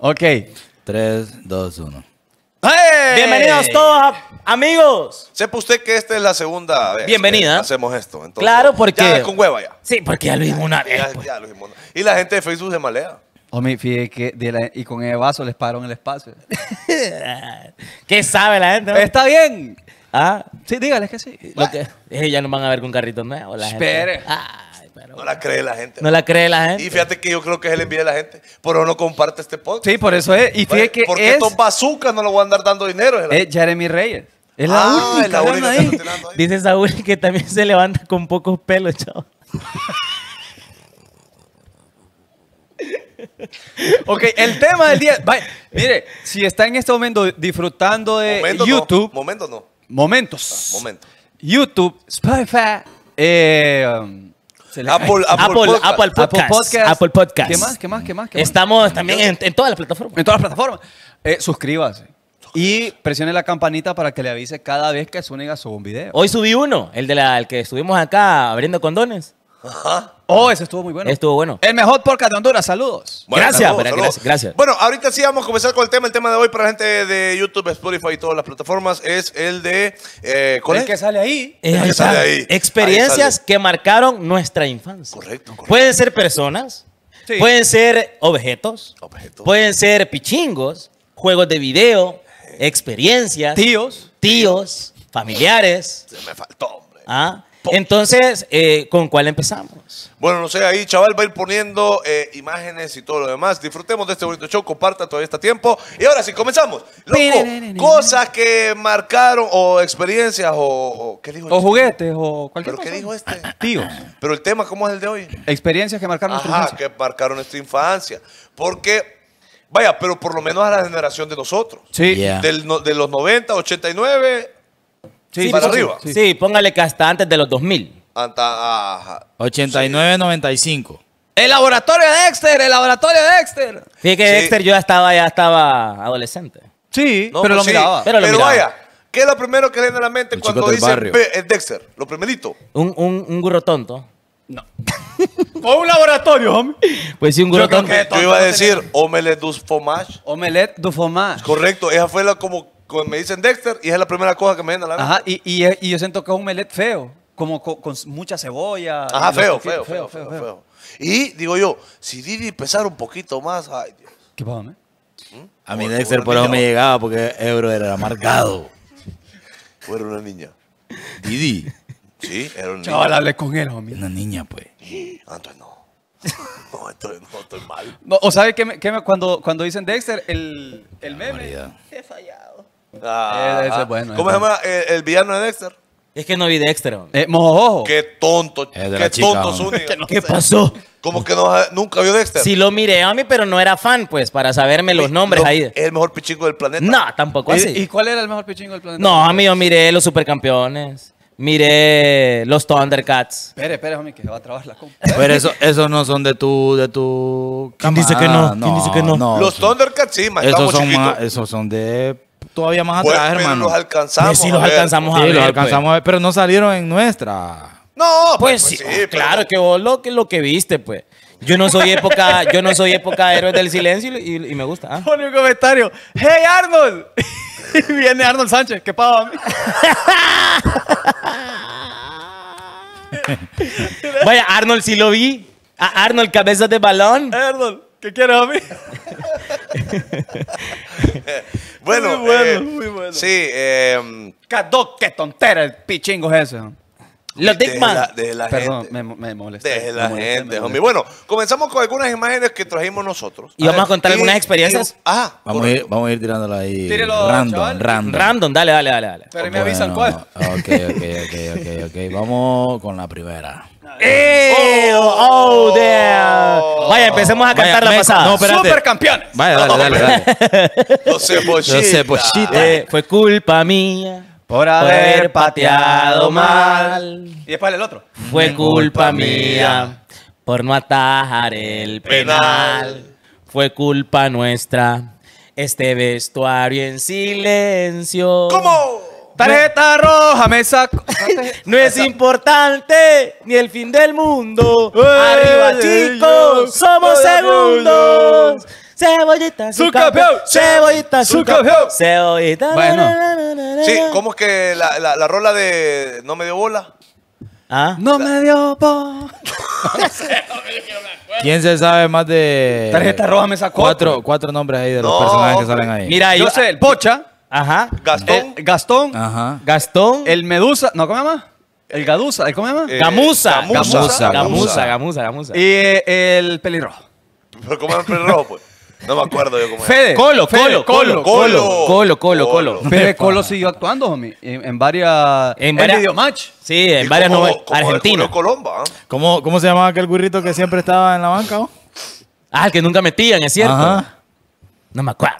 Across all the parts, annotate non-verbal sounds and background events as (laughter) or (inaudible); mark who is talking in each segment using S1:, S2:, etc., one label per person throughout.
S1: Ok. 3, 2, 1.
S2: ¡Hey! Bienvenidos todos, amigos. Sepa usted que esta es la segunda vez Bienvenida. que hacemos esto. Claro, porque- Ya es con hueva ya. Sí, porque ya lo hicimos una vez. Ya- pues. lo Y la gente de Facebook se malea.
S3: Homie, fíjate que y con el vaso les pararon el espacio.
S2: (laughs) ¿Qué sabe la gente? Está bien.
S4: Ah, Sí, dígales que sí. Lo que, eh, ya nos van a ver con carritos nuevos.
S3: la
S1: gente. Espere.
S2: Ah no la cree la gente. No, la cree la gente. Y fíjate que yo creo que es el envío de la gente. pero no comparte este podcast. Sí, por eso es. Y fíjate que Porque no lo van a andar dando dinero.
S4: Es, Jeremy Reyes. Es la ah, Dice Saúl que también se levanta con pocos pelos, chao. (laughs)
S3: ok, el tema del día. mire, si está en este momento disfrutando de YouTube. momentos momento no. Momentos. Ah, momento. YouTube, Spotify, eh, um, Apple, Apple, Apple, podcast, Apple, Podcast, ¿Qué más? ¿Qué
S4: más? ¿Qué más? Estamos también
S3: en, todas las plataformas. En todas las plataformas. Eh, suscríbase. Y presione la campanita para que le avise cada vez que Zúñiga suba un video.
S4: Hoy subí uno, el, de que estuvimos acá abriendo condones.
S3: Ajá.
S2: Oh, ese estuvo muy bueno. Estuvo bueno. El mejor podcast de Honduras, saludos. gracias, gracias, Bueno, ahorita sí vamos a comenzar con el tema. El tema de hoy para la gente de YouTube, Spotify y todas las plataformas es el de... Eh, el es? que sale ahí. que sale ahí. Experiencias
S4: que marcaron nuestra infancia. Correcto, Pueden ser personas, pueden ser objetos, objetos, pueden ser pichingos, juegos de video, experiencias. Tíos. Tíos, familiares.
S2: Se me faltó, hombre.
S4: ¿Ah? Entonces, eh, ¿con cuál empezamos?
S2: Bueno, no sé, ahí chaval va a ir poniendo eh, imágenes y todo lo demás. Disfrutemos de este bonito show, comparta, todavía este tiempo. Y ahora sí, comenzamos. Loco, cosas que marcaron o experiencias o... ¿qué dijo o este? juguetes o cualquier ¿Pero qué dijo este? Tío. Pero el tema, ¿cómo es el de hoy?
S3: Experiencias que marcaron nuestra infancia.
S2: que marcaron nuestra infancia. Porque... Vaya, pero por lo menos a la generación de nosotros. Sí. de los 90, 89, Sí, para arriba.
S4: Sí. póngale que hasta antes de los 2000.
S2: Hasta... Ajá.
S4: 89, 95.
S2: El laboratorio de Dexter, el laboratorio de Dexter.
S4: Fíjate que Dexter yo ya estaba, ya estaba adolescente. Sí, pero, lo pues miraba. pero, lo miraba. vaya,
S2: ¿qué es lo primero que le viene a la mente cuando dice eh, Dexter? Lo primerito. Un, un, un gurro tonto. No. (laughs) o un laboratorio, hombre. Pues sí, un gurro tonto. Yo iba a decir omelette du fromage. Omelette du fromage. Correcto, esa fue la como me dicen Dexter y es la primera cosa que me viene a la mente. Ajá, eh,
S3: y, yo siento que es un melet feo, como con, mucha cebolla.
S2: Ajá, feo feo feo, feo feo Y digo yo, si Didi pesara un poquito más, ay Dios. ¿Qué pasa, A mí Dexter por eso me llegaba porque Ebro era marcado. ¿O era una niña? Didi. Sí, era una niña. Chaval, hablé con él,
S1: Una niña, pues.
S2: Antes ah, no. (laughs) No, estoy, no, estoy mal.
S3: o sabes que, cuando, dicen
S2: Dexter, el, el meme. Se Ah, ah. ¿Cómo se llama el, villano de Dexter? Es que no vi Dexter. Eh, Qué tonto, qué tonto (laughs) ¿Qué pasó? ¿Cómo que no, nunca vio Dexter?
S4: Sí lo miré a mí, pero no era fan, pues, para saberme los eh, nombres ahí. Es el mejor pichingo del planeta. No, tampoco así. ¿Y, cuál
S2: era el mejor pichingo del planeta? No, a
S4: mí yo miré los supercampeones. Miré los Thundercats.
S3: Espere, espere, mí, que va a trabar la compu. (laughs) Pero eso,
S1: esos no son de tu, de ¿Quién dice que no? Ah, ¿Quién dice que no? Los Thundercats sí, más esos son de todavía más atrás, hermano. Los alcanzamos. Sí, los alcanzamos a ver. alcanzamos pero no salieron en nuestra. No, pues, pues, pues sí. Pues claro, que vos
S4: lo que, lo que viste, pues. Yo no soy época, yo no soy época héroes del silencio y, me gusta. Ah.
S3: un comentario. ¡Hey Arnold! (laughs) y viene Arnold Sánchez, que mí.
S4: (laughs) Vaya, Arnold sí lo vi. Arnold, cabeza de balón.
S2: Arnold, ¿qué quieres (laughs) a mí?
S4: (laughs)
S3: bueno, muy bueno, eh,
S2: muy bueno. Sí, eh,
S3: qué tontera el pichingo es ese. Los Dick De la, Perdón, me, me molesté. la gente, homie. Bueno,
S2: comenzamos con algunas imágenes que trajimos nosotros. Y vamos a contar algunas experiencias.
S1: ah, vamos a, ir, vamos a ir ahí. Tírelo, random, random. Random, dale, dale, dale. dale. Pero me avisan cuál. ok, ok, ok, ok. Vamos con la primera.
S4: ¡Eh! Oh, oh, ¡Oh, damn! Vaya, empecemos a cantar la pasada. Súper campeón! ¡Supercampeones! Vaya, dale, dale, dale.
S1: No (laughs) sé, eh,
S4: fue culpa mía. Por haber pateado mal.
S3: Y después el otro. Fue culpa mía
S4: por no atajar el penal. Fue culpa nuestra este vestuario en silencio. ¿Cómo? Tarjeta roja me saco. No es importante ni el fin del mundo.
S2: Arriba, chicos,
S4: somos segundos. Cebollita, su campeón. Cebollita,
S2: su campeón. Cebollita. Bueno. Sí, ¿cómo es que la, la, rola de No me dio bola? ¿Ah? No me dio bola. (laughs)
S1: ¿Quién se sabe más de. Tarjeta roja me sacó. Cuatro, cuatro nombres ahí de los personajes que salen ahí. Mira, yo sé, el Pocha.
S3: Ajá. Gastón. Eh, Gastón. Ajá. Gastón. El Medusa. ¿No come más? El Gadusa. ¿Cómo se llama? Eh, gamusa. Gamusa. Gamusa.
S4: Gamusa. Gamusa. Y
S3: eh, el pelirrojo. ¿Pero cómo
S4: era el pelirrojo, pues? No me acuerdo yo cómo era.
S3: Fede. Colo, Fede, Colo, Colo, Colo, Colo, Colo, Colo, Colo. Fede Colo siguió actuando, homie, en,
S4: varias... En varias... match. Sí, en
S1: varias novelas. Argentina.
S4: Colomba. ¿eh?
S1: ¿Cómo, se llamaba aquel gurrito que siempre estaba en la banca, oh?
S4: Ah, el que nunca metían, es cierto.
S2: No me acuerdo.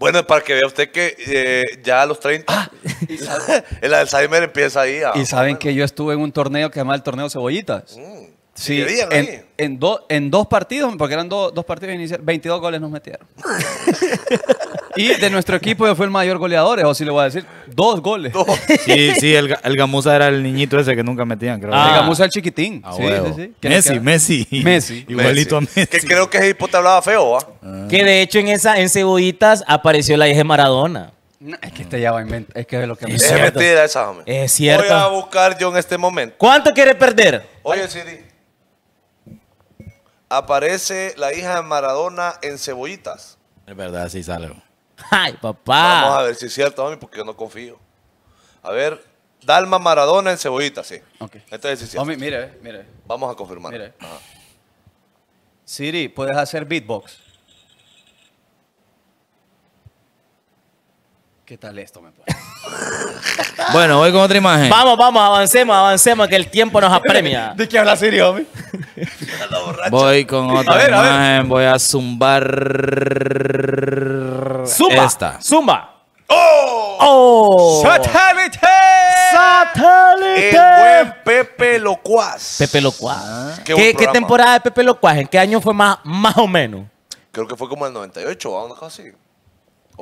S2: Bueno, para que vea usted que eh, ya a los 30 ah. (laughs) el Alzheimer empieza ahí. Ah. y saben
S3: que yo estuve en un torneo que se llama el torneo Cebollitas. Mm. Sí, en, en, en, dos partidos, porque eran dos partidos iniciales, 22 goles nos metieron. (laughs) y de nuestro equipo fue el mayor goleador, ¿o si le voy a decir, dos goles.
S1: Sí, sí, el, el, Gamusa era el niñito ese que nunca metían, creo. Ah, el Gamusa el
S2: chiquitín. Ah, Messi, Messi. Messi. Igualito Messi. a Messi. Que creo que ese te hablaba feo, ah. Que de
S1: hecho en
S4: esa, en Cebollitas apareció la hija Maradona. es que este ya va a Es que es lo que me Es cierto. mentira esa, hombre. Es cierto. Voy a
S2: buscar yo en este momento.
S4: ¿Cuánto quiere perder?
S2: Oye, Siri aparece la hija de Maradona en Cebollitas.
S1: Es verdad, sí sale. ¡Ay, papá! Vamos a
S2: ver si es cierto, mami, porque yo no confío. A ver, Dalma Maradona en Cebollitas, sí. Okay. mire, Vamos a confirmar.
S3: Siri, ¿puedes hacer beatbox? ¿Qué tal esto
S1: (laughs) bueno, voy con otra imagen.
S4: Vamos, vamos, avancemos, avancemos, que el tiempo nos apremia. (laughs) ¿De qué habla Sirio,
S1: voy con otra imagen, voy a zumbar. Zumba.
S2: Zumba. ¡Oh! ¡Oh! ¡Satélite! El buen Pepe Locuaz. Pepe Locuaz. Ah. Ah. qué, temporada
S4: de Pepe Locuaz? ¿En qué año fue más, más o menos?
S2: Creo que fue como el 98 o algo así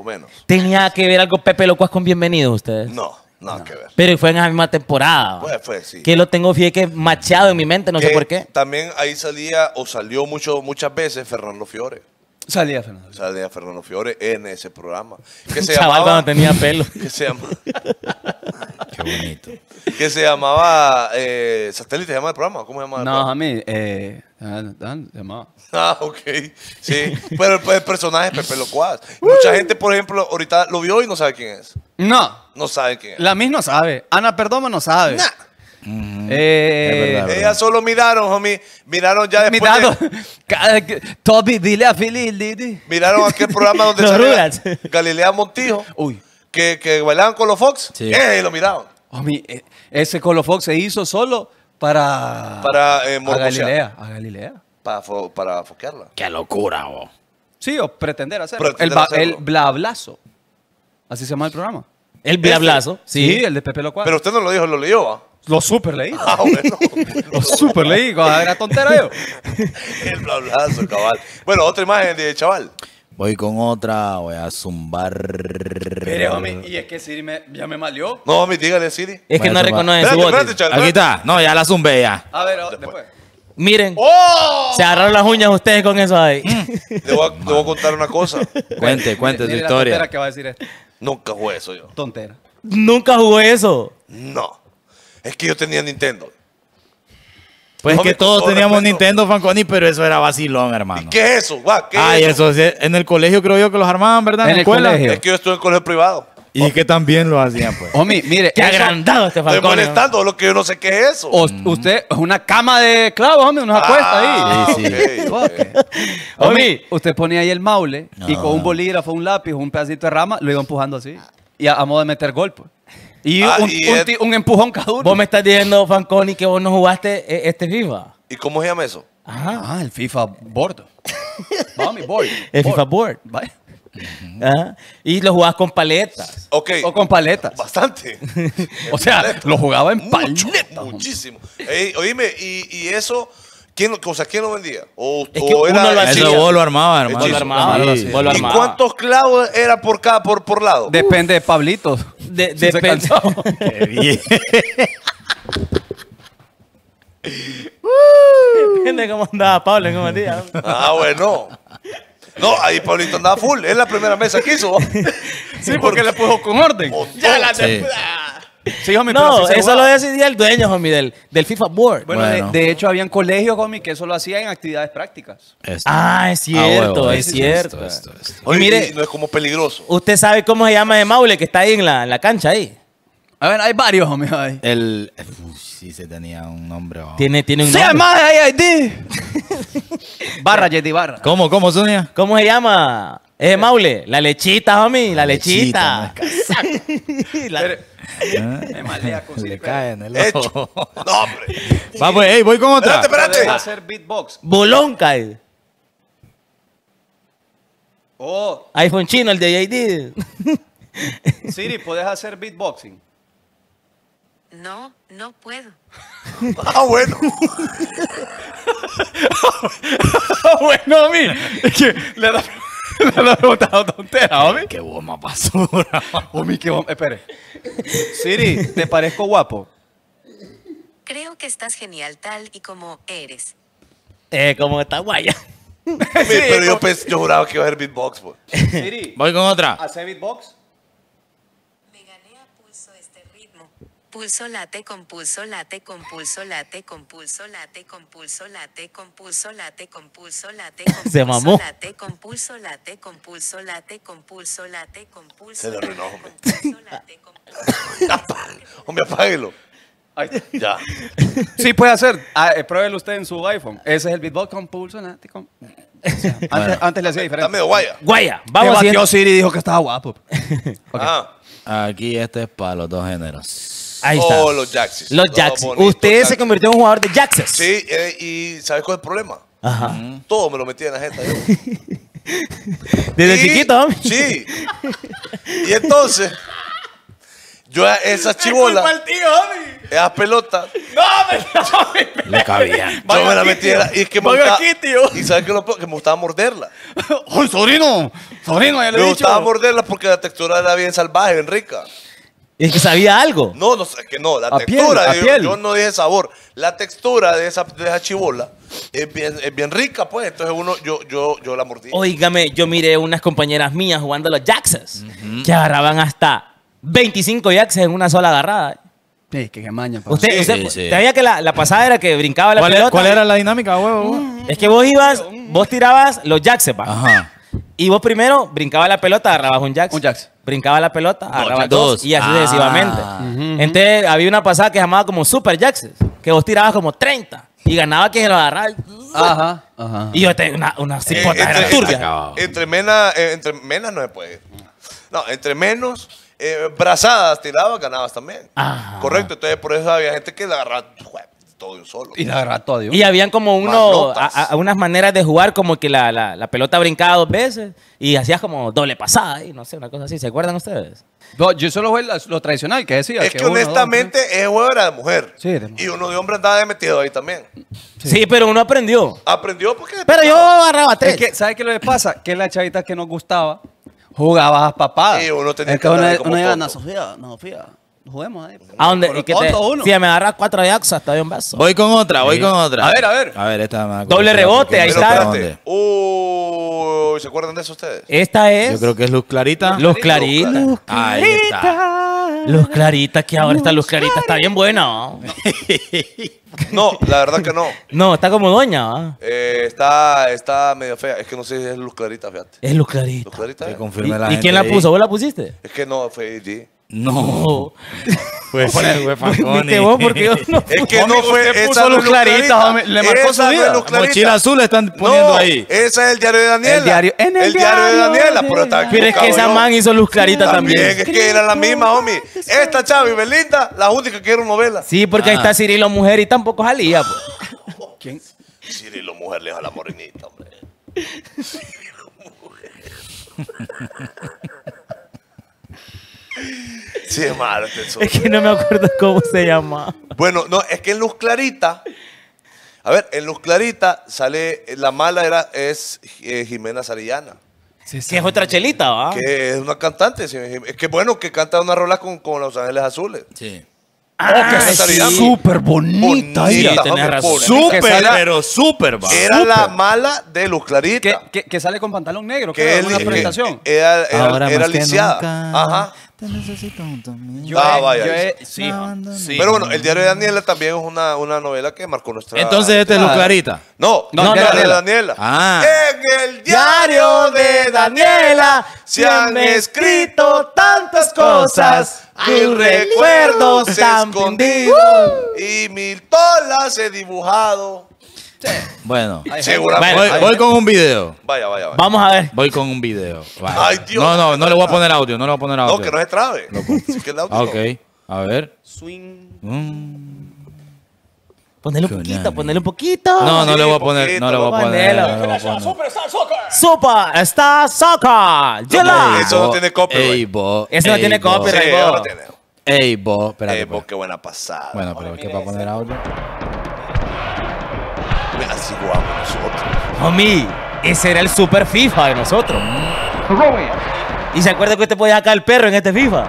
S2: menos.
S4: ¿Tenía que ver algo Pepe Locuas con Bienvenido ustedes? No, no. que ver. Pero fue en la misma temporada. Pues fue, sí. Que lo tengo fíjate, que machado en mi mente, no sé por qué.
S2: También ahí salía o salió mucho, muchas veces Fernando Fiore. Salía Fernando. Salía Fernando Fiore en ese programa. Que se Chaval, llamaba, tenía pelo. (laughs) Que se llama que se llamaba eh, Satélite, se llama el programa. ¿Cómo se llama? no, a
S3: mí, eh, ah, ah, se
S2: Ah, ok. Sí, pero el, personaje es Pepe Locuaz. Mucha gente, por ejemplo, ahorita lo vio y no sabe quién es. No. No sabe quién es.
S3: La misma no sabe. Ana Perdomo no sabe. Mm-hmm. Eh, Ella solo miraron, homie.
S2: Miraron ya después. Miraron. (laughs) Toby, dile a Philly, Didi. Miraron aquel programa donde (laughs) salía Galilea Montijo. Uy. Que, que, bailaban con los Fox. Sí. Eh, lo miraron.
S3: Homie, eh, ese colofón se hizo solo para, para eh, a Galilea.
S2: A Galilea. Para, para foquearla. Qué locura, vos. Oh.
S3: Sí, o pretender hacerlo. el, hacerlo. el blablazo. Así se llama el programa. El blablazo. Sí, el de Pepe Locuaz. Pero usted no lo dijo, lo leyó, va. ¿ah? Lo super leí. Ah, bueno. (laughs) lo super leí. Era tontera
S2: yo. (laughs) el blablazo, cabal. Bueno, otra imagen de chaval.
S1: Voy con otra, voy a zumbar. Mire,
S3: y es que Siri me, ya me malió. No,
S2: mami, dígale, Siri. Es que no reconoce su voz. Aquí está.
S1: No, ya la zumbé ya.
S2: A ver, oh, después. Miren, ¡Oh! se
S4: agarraron las uñas ustedes con eso ahí. Mm.
S2: (laughs) ¿Le voy a, contar una cosa. (laughs) cuente, cuente tu historia. La que va a decir esto. Nunca jugué eso yo. Tontera. Nunca jugué eso. No. Es que yo tenía Nintendo. Pues es que todos teníamos
S1: Nintendo Fanconi, pero eso era vacilón, hermano. ¿Y
S2: qué es eso? Ay,
S1: eso? eso? en el colegio creo yo que los armaban, ¿verdad? En, el colegio. Es que
S2: yo estuve en colegio privado.
S1: Y que también lo hacían, pues. Omi, mire.
S3: Qué agrandado este Falcón. Estoy molestando, lo que yo no sé qué es eso. Usted, mm. usted, una cama de clavos, hombre, una acuesta ahí. Ah, sí,
S5: sí.
S3: (laughs) Omi, usted ponía ahí el maule y con un bolígrafo, un lápiz, un pedacito de rama, lo iba empujando así. Y a, modo de meter golpes. Y,
S4: ah, un, empujón cada Vos me estás diciendo, Fanconi, que vos no jugaste eh, este FIFA. ¿Y cómo se llama eso? Ajá. Ah, el FIFA Board. (laughs) El FIFA Board. Y lo jugabas con paletas. Ok. O con paletas. Bastante. (laughs) o sea, lo jugaba en paletas.
S2: Muchísimo. oíme, y, y eso ¿Quién, o sea, ¿quién lo vendía? ¿O, uno lo
S3: Eso ¿Y cuántos
S2: clavos era por cada, por, por lado?
S3: Depende de Pablito. depende.
S2: Qué bien. Depende cómo andaba Pablo en cómo día. Ah, bueno. No, ahí Pablito andaba full. Es la primera mesa que hizo. (laughs) sí, porque le puso con orden. Ya la sí
S3: no, eso lo decidía el dueño, homie, del, FIFA Board. Bueno, De, hecho, habían colegios, homie, que eso lo hacían en actividades prácticas.
S4: Ah, es ah, cierto, es, cierto. Oye, mire,
S1: no es como peligroso.
S4: ¿Usted sabe cómo se llama de Maule que está ahí en la, cancha ahí? A ver, hay varios, homie.
S1: El. sí, se tenía un nombre. Tiene, tiene un
S4: nombre. (laughs) barra, Yeti Barra.
S1: ¿Cómo, cómo, Sonia?
S4: ¿Cómo se llama? Eh, Maule, la lechita, homie, la lechita. La... ¿Eh?
S1: Me malea con Le cae en el ojo. No, hombre. Vamos, pues, voy con otra. Espérate, espérate. hacer beatbox. Bolón cae.
S3: Oh.
S4: iPhone chino, el de
S3: JD. (laughs) Siri, ¿puedes hacer beatboxing? No, no puedo.
S4: (laughs) ah, bueno. (laughs)
S3: ah, bueno, a Es que le da... (laughs) no he votado tontera, homie. Qué ¿Pasó? basura. (laughs) mi, qué Espere. Siri,
S2: ¿te parezco guapo?
S4: Creo que estás genial tal y como eres.
S2: Eh, como está guaya. (laughs) pero yo, pensé, yo, juraba que iba a ser beatbox, pues. Siri. Voy con otra.
S3: ¿Hacer beatbox?
S4: Pulso late con pulso late con pulso late con pulso late con pulso late con pulso late con pulso late Se mamó. late Se lo arruinó, hombre.
S3: Hombre, apáguelo. ya. Sí puede hacer. pruébelo usted en su iPhone. Ese es el beatbox con antes, le hacía diferente. guaya.
S1: Siri dijo que estaba guapo. Aquí este es para los dos géneros.
S2: Ahí los Jaxis. Los Usted se
S4: convirtió en un jugador de Jaxis. Sí,
S2: eh, y ¿sabes cuál es el problema? Mm. Todo me lo metía en la jeta. (laughs) Desde chiquito, Sí. Y entonces, yo esas chibolas. Esas pelotas. No, me cabía. Yo me la metía. Y que me gustaba, Y sabes que, me gustaba morderla.
S3: ¡Ay, (laughs) sobrino!
S2: Sobrino, ya le he dicho. Me gustaba morderla porque la textura era bien salvaje, bien rica.
S4: Es que sabía algo.
S2: No, no, es que no, la textura, yo, no dije sabor, la textura de esa, de chibola es bien, es bien, rica, pues, entonces uno, yo, yo, yo la mordí.
S4: Oígame, yo miré unas compañeras mías jugando a los jacks, que agarraban hasta 25 jacks en una sola agarrada.
S3: Sí, que, maña. Usted, sabía
S4: que la, la, pasada era que brincaba la ¿Cuál pelota. Era, ¿Cuál era la
S1: dinámica, huevo? Mm,
S4: es que vos ibas, mm. vos tirabas los jacks, Ajá. Y vos primero brincaba la pelota, agarrabas un jacks. Un jacks brincaba la pelota, agarraba dos, y así sucesivamente. Ah. Entonces había una pasada que llamaba como Super Jackson, que vos tirabas como 30 y ganaba
S2: que lo agarraba. Ajá,
S4: Y yo tenía una, una eh, cipota turbia.
S2: Eh, entre menos, eh, entre menos no se puede. No, entre menos. brazadas tirabas, ganabas también. Ah. Correcto, entonces por eso había gente que la agarraba todo solo. Y la todo
S4: Y habían como uno, a, unas maneras de jugar como que la, pelota brincaba dos veces y hacías como doble pasada y no sé, una cosa así. ¿Se acuerdan ustedes?
S2: yo solo jugué lo, tradicional que decía. Es que, honestamente es ese juego era de mujer. Y uno de hombre andaba metido ahí también. Sí. pero uno aprendió. Aprendió
S3: porque... Pero yo agarraba tres. ¿Sabe que, ¿Sabes qué le pasa? Que la chavita que nos gustaba
S4: jugaba papá. Y uno tenía que una, una,
S3: Sofía, no, Sofía juguemos. ahí.
S4: Eh. ¿A dónde? ¿Y si me agarras cuatro de axa está bien vaso Voy con otra, voy con otra. A ver, a ver. A
S1: ver, esta me Doble rebote, ahí está.
S2: Uy, ¿se acuerdan de eso ustedes?
S1: Esta es. Yo creo que es Luz Clarita. Luz Clarita. Luz Clarita. Ahí está. Luz Clarita, que
S4: ahora
S2: está Luz Clarita. Está bien buena. (laughs) No, la verdad que no.
S4: No, está como doña.
S2: Eh, está, está medio fea. Es que no sé si es Luz Clarita, fíjate.
S4: Es Luz Clarita.
S2: Luz Clarita. ¿Y, quién la puso? ¿Vos la pusiste? Es que no, fue allí.
S4: No.
S1: Pues, (laughs) vos porque yo no (laughs) Es que no fue. Puso esa luz clarita, le marcó su vida. Mochila azul
S2: están poniendo no, ahí. Ese es el diario de Daniela. El diario, en el, diario, de Daniela. Pero, está es que esa man hizo luz clarita también. también. Es que era la misma, homie. Esta Chavi, y Belinda, la única que era novela. Sí, porque ahí está ah. Cirilo Mujer y tampoco salía. Pues. ¿Quién? Cirilo Mujer le a la morenita, hombre.
S4: Cirilo
S5: Mujer.
S2: (laughs) es que no me acuerdo
S4: cómo se llama.
S2: Bueno, no, es que en Luz Clarita. A ver, en Luz Clarita sale. La mala era, es eh, Jimena Sarillana. Sí, sí, es otra chelita, ¿va? Que es una cantante. Es que bueno que canta una rola con, con Los Ángeles Azules. Sí. Ah, súper
S3: bonita, Tenés razón. Súper, pero
S1: súper Era la
S3: mala de Luz Clarita. Que, sale con pantalón negro, que era una presentación.
S2: Ahora era lisiada. Ajá. necesito Yo ah, vaya. sí, Pero bueno, El diario de Daniela también es una, una novela que marcó nuestra... Entonces este es Luz Clarita. No, no, no el diario de Daniela. Ah.
S4: En el diario de Daniela
S2: se han escrito tantas cosas tus recuerdos han uh. y mil tolas he dibujado.
S1: Bueno, seguramente. Voy, con un video. Vaya, vaya, vaya. Vamos a ver. Voy con un video. Ay, Dios. No, no, no le voy a poner audio, no le voy a poner audio. No, que no se trabe. (laughs) que el audio. Ok, a ver.
S4: Swing. Mm. Ponele un poquito, ponele un poquito. No, no le voy a poner, no le voy a poner. no le Super Star Soccer. Supa, está
S2: Eso no tiene copyright. Ey, bo. Eso no tiene copy
S1: Ey, bo. Ey, bo. qué buena pasada. Bueno, pero qué
S2: va a poner audio. Así nosotros.
S4: Homie, ese era el super FIFA de nosotros. Y se acuerda que usted podía sacar el perro en este FIFA.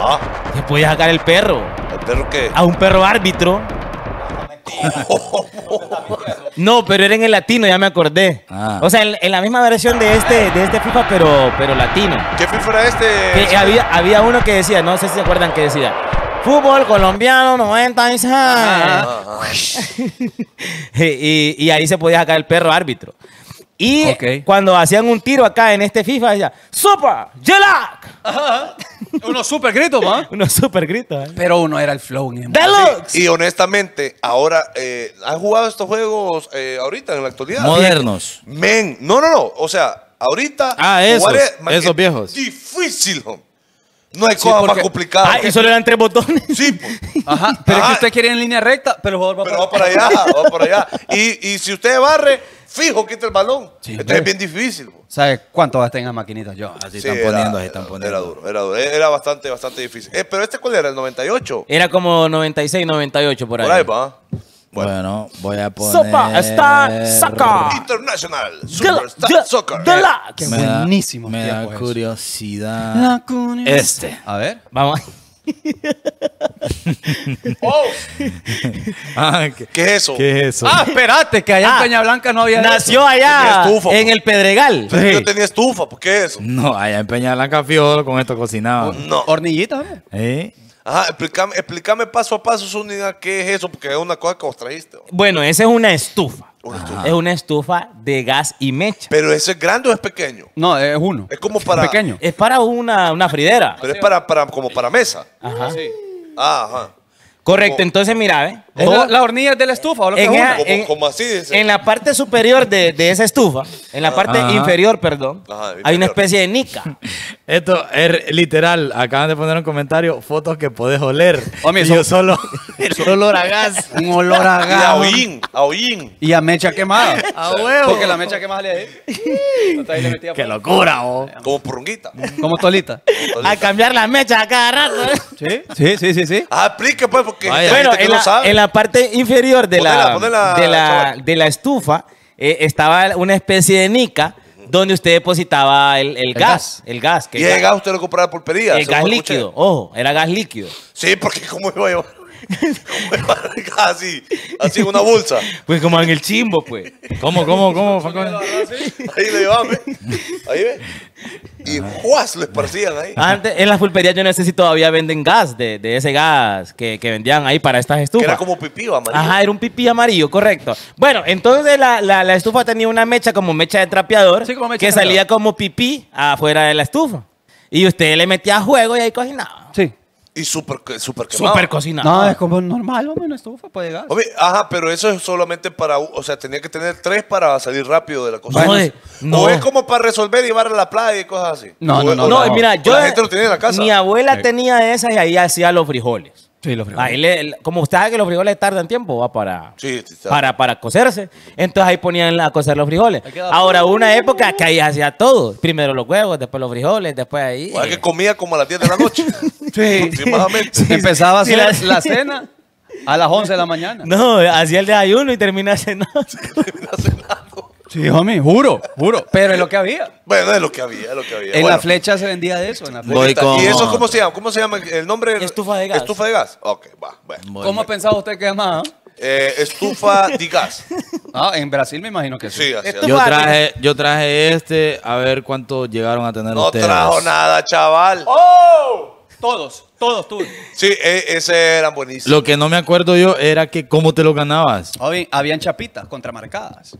S4: Ah, Te podía sacar el perro. el perro qué? A un perro árbitro (laughs) no, pero era en el latino, ya me acordé. Ah. O sea, en, la misma versión de este, de este FIFA, pero, pero latino. ¿Qué FIFA era este? había, uno que decía, no sé si se acuerdan que decía. Fútbol colombiano 90 y, (laughs) y, y ahí se podía sacar el perro árbitro. Y cuando hacían un tiro acá en este FIFA, decía, ¡Super! ¡Jelak! Unos super gritos, ¿va? (laughs) Unos super gritos. ¿eh?
S3: Pero uno era el flow. ¡Deluxe!
S2: y honestamente, ahora, eh, ¿han jugado estos juegos eh, ahorita, en la actualidad? Modernos. Men, no, no, no. O sea, ahorita... Ah, esos, esos viejos. Difícil, No hay cosas cosa más complicada. Ah, y solo
S4: eran tres botones.
S3: Sí. Pues. (laughs) Ajá,
S2: pero es que usted quiere en línea recta, pero el jugador va, pero para... va para allá. va para allá. Y, y si usted barre fijo quita el balón. Sí, es bien difícil.
S3: ¿Sabes cuánto gasté en tener maquinitas
S4: yo?
S2: Así sí, están poniendo,
S4: así están
S3: poniendo. Era
S2: duro, era duro. Era bastante, bastante difícil. Eh, pero este cuál era, el 98.
S4: Era como 96, 98 por ahí. Bueno. voy a poner.
S2: Star Soccer. International. super Star Soccer. qué buenísimo.
S1: me da curiosidad. La curiosidad. Este. A ver. Vamos. Oh. (laughs) Ah, ¿qué, es eso? Ah, espérate,
S2: que allá en ah, Peña Blanca no había. Nació allá en pues. el
S1: Pedregal. Yo
S2: tenía estufa, ¿por pues, qué eso?
S1: No, allá en Peña Blanca Fiol con esto cocinado oh, No. Hornillita, ¿eh?
S2: Ah, Ajá, explícame, paso a paso, Zúñiga, qué es eso, porque es una cosa que vos trajiste.
S1: Bueno, esa es una estufa.
S4: Es una estufa de gas y mecha.
S2: ¿Pero ese es grande o es pequeño?
S4: No, es uno. Es como para... Pequeño. Es para una, fridera. Pero es para, para, como para mesa. Ajá. Ah, ajá. Correcto, entonces mira, ¿eh? la, hornilla de la estufa. O lo que en, En, así en la parte superior de, de esa estufa, en la parte inferior, perdón,
S1: hay una especie de nica. (laughs) Esto es literal. Acaban de poner un comentario fotos que podés oler. yo solo. (laughs) el olor a
S4: gas. (laughs) Un olor
S3: a gas. Y
S1: a hollín. A Y
S3: a mecha quemada. A
S2: huevo. Porque la mecha quemada le ahí. Qué locura, Como purunguita. Como tolita. A
S4: cambiar la mecha a cada
S2: rato. ¿eh? Sí, sí, sí, sí. sí. Ah, pues, porque bueno, en la parte inferior de, la, de,
S4: la, estufa eh, estaba una especie de nica donde usted depositaba el, gas,
S2: El gas. Que y el gas usted lo compraba por pedidas. El gas líquido, ojo, era gas líquido. Sí, porque ¿cómo iba a así, (laughs) ah, así una bolsa.
S4: Pues como en el chimbo, pues. ¿Cómo, cómo, cómo, (laughs)
S2: Ahí le llevamos Ahí ve. Y juas lo esparcían ahí. Antes,
S4: en las pulperías yo no sé si todavía venden gas, de, ese gas que, que, vendían ahí para estas estufas. era como pipí amarillo. Ajá, era un pipí amarillo, correcto. Bueno, entonces la, estufa tenía una mecha como mecha de trapeador que salía como pipí afuera
S2: de la estufa. Y usted le metía a juego y ahí cocinaba. Sí. Y súper super quemado. Súper cocinado. No, es
S3: como normal, hombre, una estufa
S2: para llegar. ajá, pero eso es solamente para... O sea, tenía que tener tres para salir rápido de la cocina. No, no. O es como para resolver y llevar a la playa y cosas así. No, no, no. no, mira, yo... La gente lo en la casa. Mi abuela
S4: tenía esas y ahí hacía los frijoles como usted sabe que los frijoles tardan tiempo ¿va? Para, para, para cocerse. Entonces ahí ponían a cocer los frijoles. Ahora, una época que ahí hacía todo. Primero los huevos, después los frijoles, después ahí. Eh. que comía como a las 10 de la noche. (laughs) sí. Empezaba la, la cena a las 11 de la mañana. No, hacía el desayuno y termina cenando.
S3: (laughs) termina cenando. Sí, homie, juro, juro.
S2: Pero es lo que había. Bueno, es lo que había, es lo que había. En la flecha se vendía de eso. En la Voy ¿Y eso cómo se llama? ¿Cómo se llama el nombre? Estufa de gas. Estufa de gas.
S3: Ok, va, bueno. ¿Cómo
S2: ha pensaba usted que llamaba? Eh, estufa de gas. (laughs)
S3: Ah, en Brasil me imagino que sí. sí así yo, traje,
S1: yo traje este, a ver cuántos llegaron a tener no ustedes. No trajo
S3: nada, chaval. ¡Oh! Todos, todos tú. Sí, e, ese era buenísimo Lo
S1: que no me acuerdo yo era que cómo te lo ganabas.
S3: Habían chapitas
S2: contramarcadas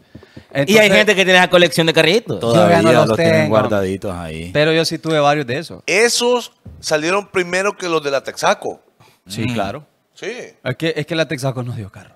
S4: y hay gente que tiene la colección de carritos. Todavía los, tienen guardaditos ahí. Pero yo sí tuve varios de esos.
S2: Esos salieron primero que los de la Texaco. Sí,
S3: mm. claro. Sí. Es
S4: que, es que la Texaco nos dio carro.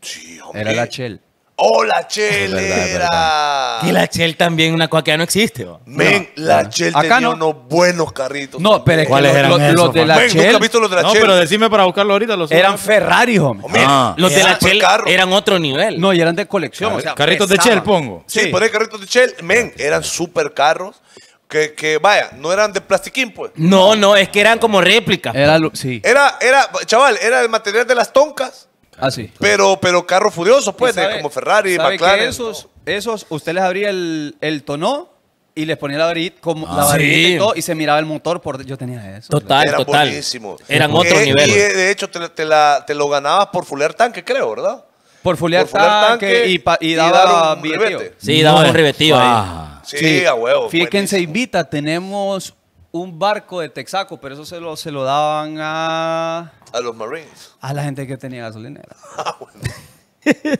S3: Sí, hombre. Era la Shell.
S4: ¡Oh, la chelera! Y la chel también, una cosa que ya no existe.
S2: Men, la chel tenía unos buenos carritos. No, pero es que eran los, de la chel. de la no, pero
S4: decime para buscarlo ahorita. eran Ferrari, hombre. Oh, ah. los de la chel eran otro nivel. No, y eran de
S2: colección. carritos de chel, pongo. Sí, sí. carritos de chel. Men, eran super carros. Que, vaya, no eran de plastiquín, pues. No, no, es que eran como réplicas. Era, pues. sí. era, era, chaval, era el material de las toncas Ah, pero, pero carros furiosos, pues, como Ferrari, sabe que McLaren. esos,
S3: esos, usted les abría el, el tonó y les ponía la varita, como, ah, la y todo, y se miraba el motor. por Yo tenía eso. Total, Era total. Eran otros otro nivel. Y eh,
S2: de hecho te, te lo ganabas por fulear tanque, creo, ¿verdad? Por fulear tanque, y, y daba un Sí, daba un ribetío ahí. Sí, a huevo. Fíjense,
S3: Invita, tenemos un barco de Texaco, pero eso se lo, se lo daban a... A los Marines. A la gente que tenía gasolinera. (laughs) Ah, bueno. (laughs)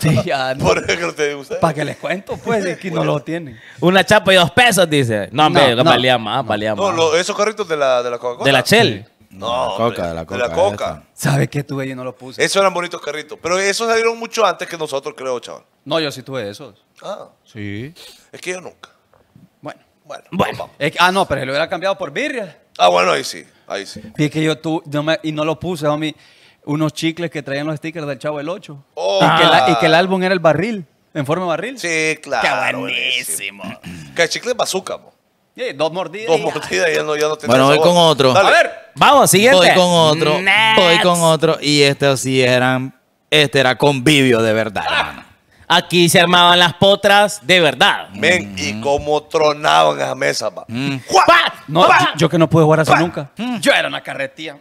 S3: sí, ya,
S2: (laughs) no. Por eso te Para que les cuento, pues, es que no lo tienen.
S4: Una chapa y dos pesos, dice. No, no, valía más, valía más. No,
S2: ah, ah. esos carritos de la, de la Coca-Cola. De la Shell. No, de la coca. De la coca.
S3: ¿Sabes qué tuve? y no los puse. Esos
S2: eran bonitos carritos. Pero esos salieron mucho antes que nosotros, creo, chaval.
S3: No, yo sí tuve esos. Ah. Sí.
S2: Es que yo nunca. Bueno.
S3: ah, no, pero se lo hubiera cambiado por birria.
S2: Ah, bueno, ahí sí, ahí sí.
S3: Y es que yo tú, no y no lo puse, mí unos chicles que traían los stickers del Chavo el 8. y, que y que el ah. álbum era el barril, en forma
S2: de barril. Sí, claro. Qué buenísimo. Que el chicle es bazooka,
S3: dos mordidas. Dos mordidas y ya no, Bueno, voy con otro. A ver,
S1: Vamos, siguiente. Voy con otro. Voy con otro. Y este sí eran. Este era convivio de verdad, ah. Aquí se armaban las potras de verdad. Men,
S2: y mm. cómo tronaban esa mesa,
S4: pa. Mm.
S3: yo, que no pude jugar así nunca.
S4: Mm. Yo era una carretilla.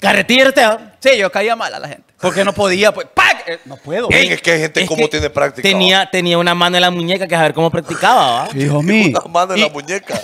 S3: ¿Carretilla Sí, yo caía mal a la gente. Porque no podía, pues. ¡pac! Eh, no puedo. es que hay gente como tiene
S2: práctica. Tenía,
S4: tenía una mano en la muñeca que a ver cómo practicaba, ¿va? Hijo (laughs) mío. Una mano en la muñeca.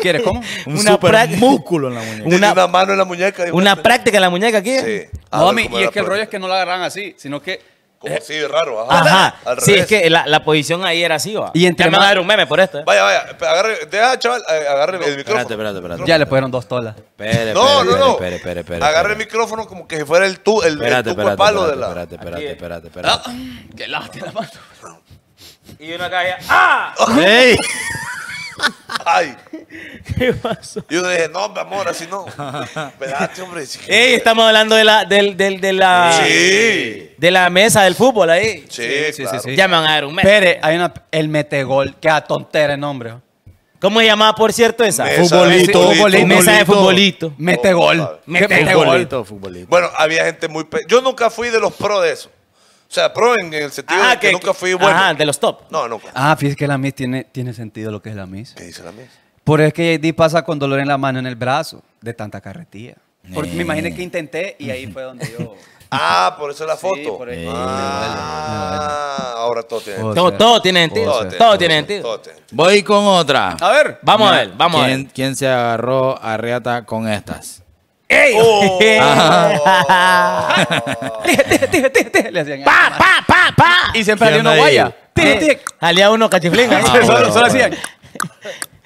S4: ¿Quieres cómo? Un una músculo en la muñeca. Una, mano en la muñeca. Una práctica en la muñeca aquí. ¿eh? Sí. Ah, no, y es que el rollo
S3: es que no la agarran así, sino que como eh, así, raro, ajá. Ajá. Al sí, es
S4: que la, posición ahí era así, va. Y en ya más... dar un meme por esto. Eh. Vaya, vaya. Agarre,
S2: deja, chaval, eh, agarre el micrófono. Espérate, espérate, espérate. Ya le
S3: pusieron dos tolas.
S2: Espere, no, no, no. Espérate, espere, espere, agarre el micrófono como que si fuera el, tú, el, espérate, el palo de la... Espérate, espérate, espérate, espérate. Ah, qué lástima, mano. Y una acá ¡Ah! ¡Ey! (laughs) Ay. (laughs) ¿Qué pasó? Yo le dije, no, mi amor, así no. (laughs) Ah, Espérate, hombre.
S4: Ey, estamos hablando de la, del, de, la de la mesa del fútbol ahí. Sí, sí, sí, sí, Ya a dar un mes. Espere, hay una, el metegol, que a tontera el nombre. ¿Cómo
S2: se llamaba, por cierto, esa? Mesa futbolito, Mesa de futbolito. Metegol. Oh, metegolito, Futbolito, Bueno, había gente muy... Yo nunca fui de los pro de eso. O sea, pro en el sentido ah, de que, nunca fui bueno. Ajá, de los top. No, nunca.
S3: Ah, fíjese que la Miss tiene, tiene sentido lo que es la Miss. ¿Qué dice la Miss? Por eso es que JD pasa con dolor en la mano, en el brazo, de tanta carretilla. Porque me imaginé eh. que intenté y ahí fue donde yo. (laughs) Ah, por eso es la foto. Sí, por ahí. Ah,
S2: ahora todo tiene sentido. Todo, tiene sentido. Todo, tiene sentido.
S1: Voy con otra. A ver. Vamos a ver, vamos a ver. ¿Quién se agarró a Riata con estas? ¡Ey! Oh.
S4: Tije, tije, tije, le hacían. ¡Pa, pa, pa, pa! Y siempre salía una guaya. Tije, ah. tije. Salía uno cachiflín. ahí.
S1: Solo hacían.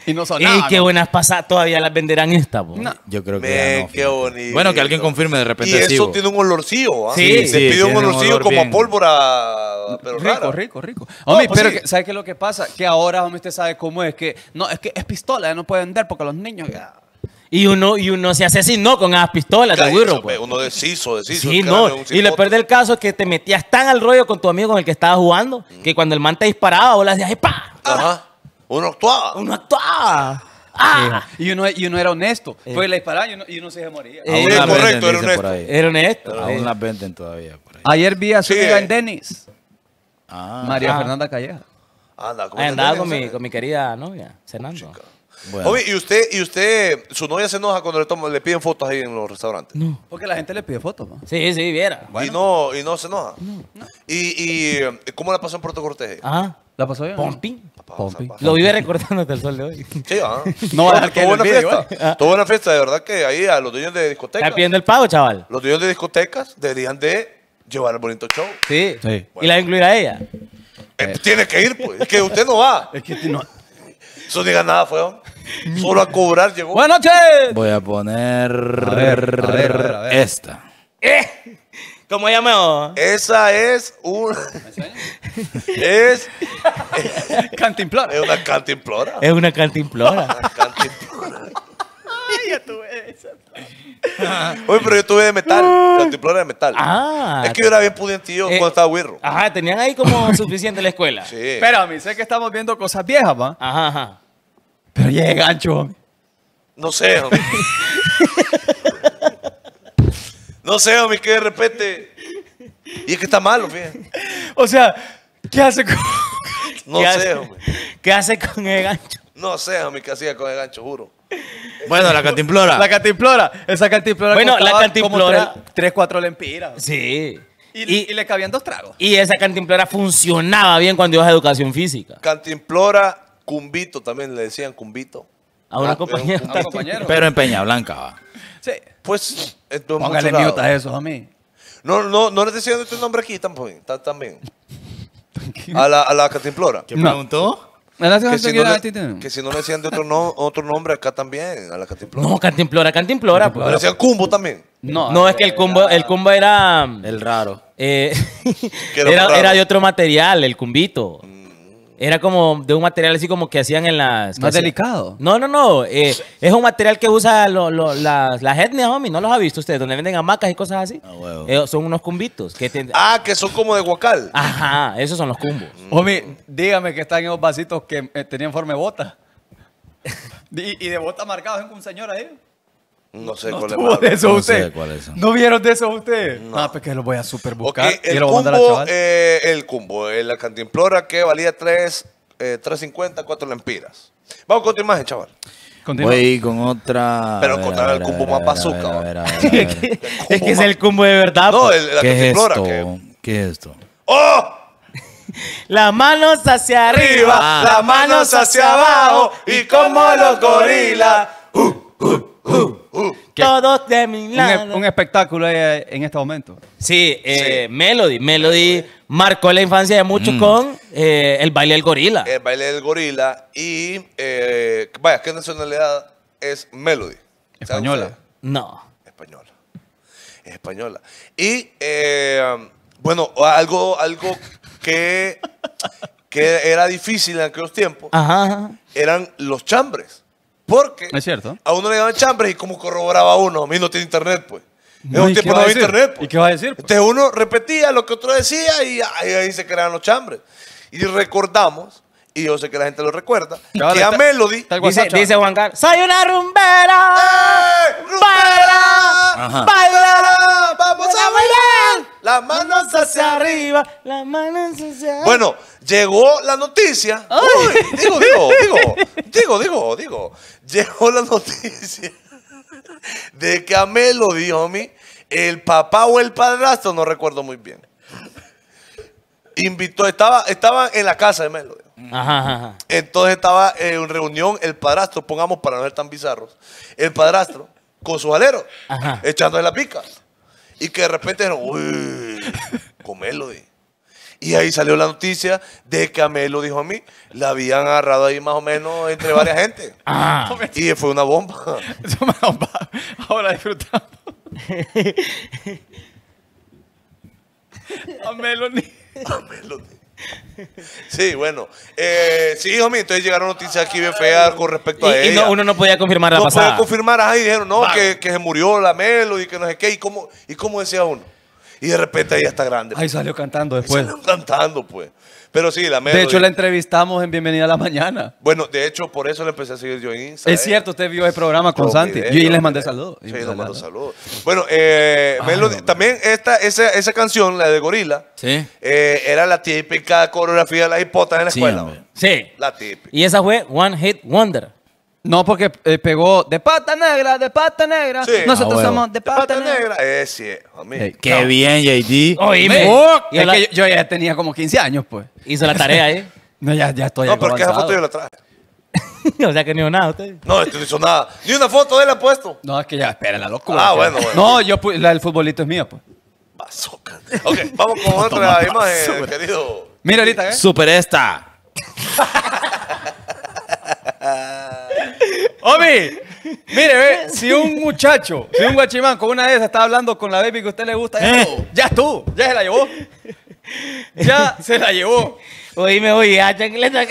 S1: Y no
S4: sonaba. ¡Ey, qué buenas pasadas! Todavía las venderán esta, po.
S2: No.
S1: Yo creo que no. qué bonito. Bueno, que alguien confirme de repente. Y eso tiene un
S2: olorcillo.
S1: ¿ah? Sí, Se pide un olorcillo como a pólvora,
S3: oh, pero rico, rico, rico. Hombre, pues pero ¿sabes qué es lo que pasa? Que ahora, hombre, usted sabe cómo es. Que no, es que es
S4: pistola, ya no puede vender porque los niños y uno, y uno se asesinó con las pistolas de
S2: pues. Uno deshizo, deshizo. Y le
S4: perdí el caso es que te metías tan al rollo con tu amigo con el que estabas jugando que cuando el man te disparaba, vos le hacías ¡pa!
S2: Ajá. Uno actuaba. Uno
S4: actuaba. ¡Ah! y, uno, y uno era honesto. Fue
S3: eh. la le y uno, y uno se moría. Eh, correcto, era honesto. Era honesto. Aún la las venden todavía. Por ahí. Ayer
S4: vi a su hija eh. en Denis. Ah. María ah. Fernanda Calleja. Anda,
S2: Andaba con mi,
S4: con mi querida novia, cenando.
S2: ¿y usted, y usted, su novia se enoja cuando le, toma, le piden fotos ahí en los restaurantes? No. Porque la gente le pide fotos, Sí, sí, viera. Y, no, y no se enoja. No, ¿Y, ¿Y cómo la pasó en Puerto Cortés?
S4: Ajá. ¿La pasó bien? Pompi. Lo vive recortando hasta el sol de hoy. Sí,
S2: ajá ah. (laughs) No va a dar que buena fiesta. ¿eh? Tuvo una fiesta, de verdad que ahí a los dueños de discotecas. Está pidiendo el pago, chaval. Los dueños de discotecas deberían de llevar el bonito show.
S4: Sí. sí. Y la incluir a ella.
S2: Eh, tiene que ir, pues. Es que usted no va. Es que no. Eso ni nada, fue, (laughs) Solo a cobrar llegó. Buenas noches.
S1: Voy a poner a esta.
S2: Eh, ¿Cómo llamo? Esa es un. es. cantimplora. Es una cantimplora. Es
S4: una cantimplora.
S2: una cantimplora. Ay, ya tuve. Oye, pero yo tuve de metal. La tiplora de metal. Ah. Es que yo era bien pudiente eh, cuando estaba wirro. Ajá, tenían ahí como (laughs) suficiente la escuela. Sí. Pero, mí sé que estamos
S3: viendo cosas viejas, ¿va? Ajá, ajá. Pero ya es gancho, homie.
S2: No sé, homie. no sé, homie, que de repente... Y es que está malo, fíjate. O sea, ¿qué hace con... No sé, homie.
S4: ¿Qué hace con el gancho?
S2: No sé, homie, qué hacía con el gancho, juro. (laughs) Bueno, la cantimplora. La
S4: cantimplora. Esa cantimplora. Bueno, la cantimplora. 3, 4 lempiras. Sí.
S2: Y, le cabían dos tragos.
S4: Y esa cantimplora funcionaba bien cuando ibas a educación física.
S2: Cantimplora, cumbito también le decían cumbito. A una ah, compañera. Pero en Peña Blanca, Sí. Pues. Póngale miota eso a mí. No, no, no le decían tu este nombre aquí también. también. (laughs) a, la, a la cantimplora. ¿Qué preguntó? Que si, no le, que si no le decían de otro, otro nombre acá también, a la Cantimplora.
S4: No, Cantimplora, Cantimplora. Pero decían
S2: Cumbo también. No,
S4: no es que el Cumbo, el Cumbo era... El raro.
S2: Eh, (laughs) era, era, de
S4: otro material, el Cumbito. Era como de un material así como que hacían en las... ¿Más delicado? No, no, no. Eh, es un material que usa lo, las, etnias, homie. ¿No los ha visto usted? Donde venden hamacas y cosas así. Ah, eh, son unos cumbitos. Ah, que son como de guacal. Ajá,
S3: esos son los cumbos. Mm. Homie, dígame que están esos vasitos que eh, tenían forma de bota. (laughs) y, de bota marcados con un señor ahí.
S2: No sé, cuál es. eso no usted. ¿No
S3: vieron de eso ustedes? No. Ah, pues que lo voy a super buscar. Quiero el, a cumbo,
S2: eh, el cumbo, eh, la que valía 3, eh, 3.50, 4 lempiras. Vamos con otra imagen, chaval.
S1: Continúa. Voy con otra. Pero con (laughs)
S2: el cumbo más bazooka. Es que es el cumbo de verdad. No, pues. el, la ¿Qué es esto?
S1: ¿Qué es esto? ¡Oh!
S4: (laughs) Las manos hacia arriba, las manos hacia abajo y como
S3: los gorilas. Uh, uh.
S4: Todos de mi
S3: e- lado. Un, espectáculo eh, en este momento.
S4: Sí, eh, Melody. Melody marcó la infancia de muchos mm. con eh, el baile del gorila.
S2: El baile del gorila y, vaya, ¿qué nacionalidad es Melody? Española. No. Española. española. Y, bueno, algo, algo que, que era difícil en aquellos tiempos eran los chambres. Porque es cierto. a uno le daban chambres y como corroboraba uno, a mí no tiene internet, pues. no internet.
S3: Pues. ¿Y qué va a decir?
S2: Pues? Entonces uno repetía lo que otro decía y ahí, se creaban los chambres. Y recordamos y yo sé que la gente lo recuerda. que a Melody dice, Juan Carlos, soy una
S4: rumbera, ¡Eh, rumbera, baila, vamos a bailar. Las manos hacia arriba, las manos hacia arriba. Bueno,
S2: llegó la noticia. digo, digo, digo, digo, digo, digo. Llegó la noticia de que a Melody, el papá o el padrastro, no recuerdo muy bien, invitó, estaba, estaban en la casa de Melody.
S5: Ajá,
S2: Entonces estaba en reunión el padrastro, pongamos para no ser tan bizarros, el padrastro con su alero, echándole la pica. Y que de repente dijeron, uy, con Melody. Y ahí salió la noticia de que a Melody, dijo a mí, la habían agarrado ahí más o menos entre varias gente. Ah. Y fue una bomba. (laughs) una bomba. Ahora disfrutando. (laughs) a Melody. A Melody. Sí, bueno. Eh, sí, hijo mío, entonces llegaron noticias aquí bien feas con respecto a ella. uno no podía confirmar la pasada. No podía confirmar, ahí dijeron, no, que, se murió la Melo y que no sé qué. ¿Y cómo, y cómo decía uno? Y de repente ahí está grande. Ahí pues. salió cantando después. Ahí cantando, pues. Pero sí, la Melody. De hecho, la
S3: entrevistamos en Bienvenida a la Mañana.
S2: Bueno, de hecho, por eso le empecé a seguir yo en Instagram. Es
S3: cierto, usted vio el programa con Santi. yo y les mandé saludos. Sí, les
S2: saludos. Bueno, eh, también esta, esa, esa, canción, la de Gorila, ¿Sí? Eh, era la típica coreografía de las hipotas en la escuela. Sí, sí. La
S4: típica. Y esa fue One Hit Wonder. No, porque eh, pegó de pata negra, de pata negra.
S3: Sí. Nosotros ah, somos
S2: de pata, negra. negra. Eh, sí, hey, eh, qué
S3: bien, JD. Oíme. Oh, y es que yo, ya tenía como 15 años,
S4: pues. Hizo la tarea, ¿eh? (laughs) no, ya, ya estoy No, porque esa foto yo la traje. (laughs) o sea que ni nada usted.
S2: No, este no hizo nada. Ni una foto de él ha puesto. No, es que ya, espera, la locura. Ah, bueno, bueno.
S4: No, yo, el
S3: futbolito es mío, pues.
S2: Bazooka. Ok, vamos con (laughs) otra imagen, eh, querido. Mira ahorita, Super
S3: esta. Omi, mire, ve, si un muchacho, si un guachimán con una de esas está hablando con la baby que a usted le gusta, ya, eh. ya estuvo, ya se la llevó. Ya se la
S2: llevó. Oíme, oye, ya chancleta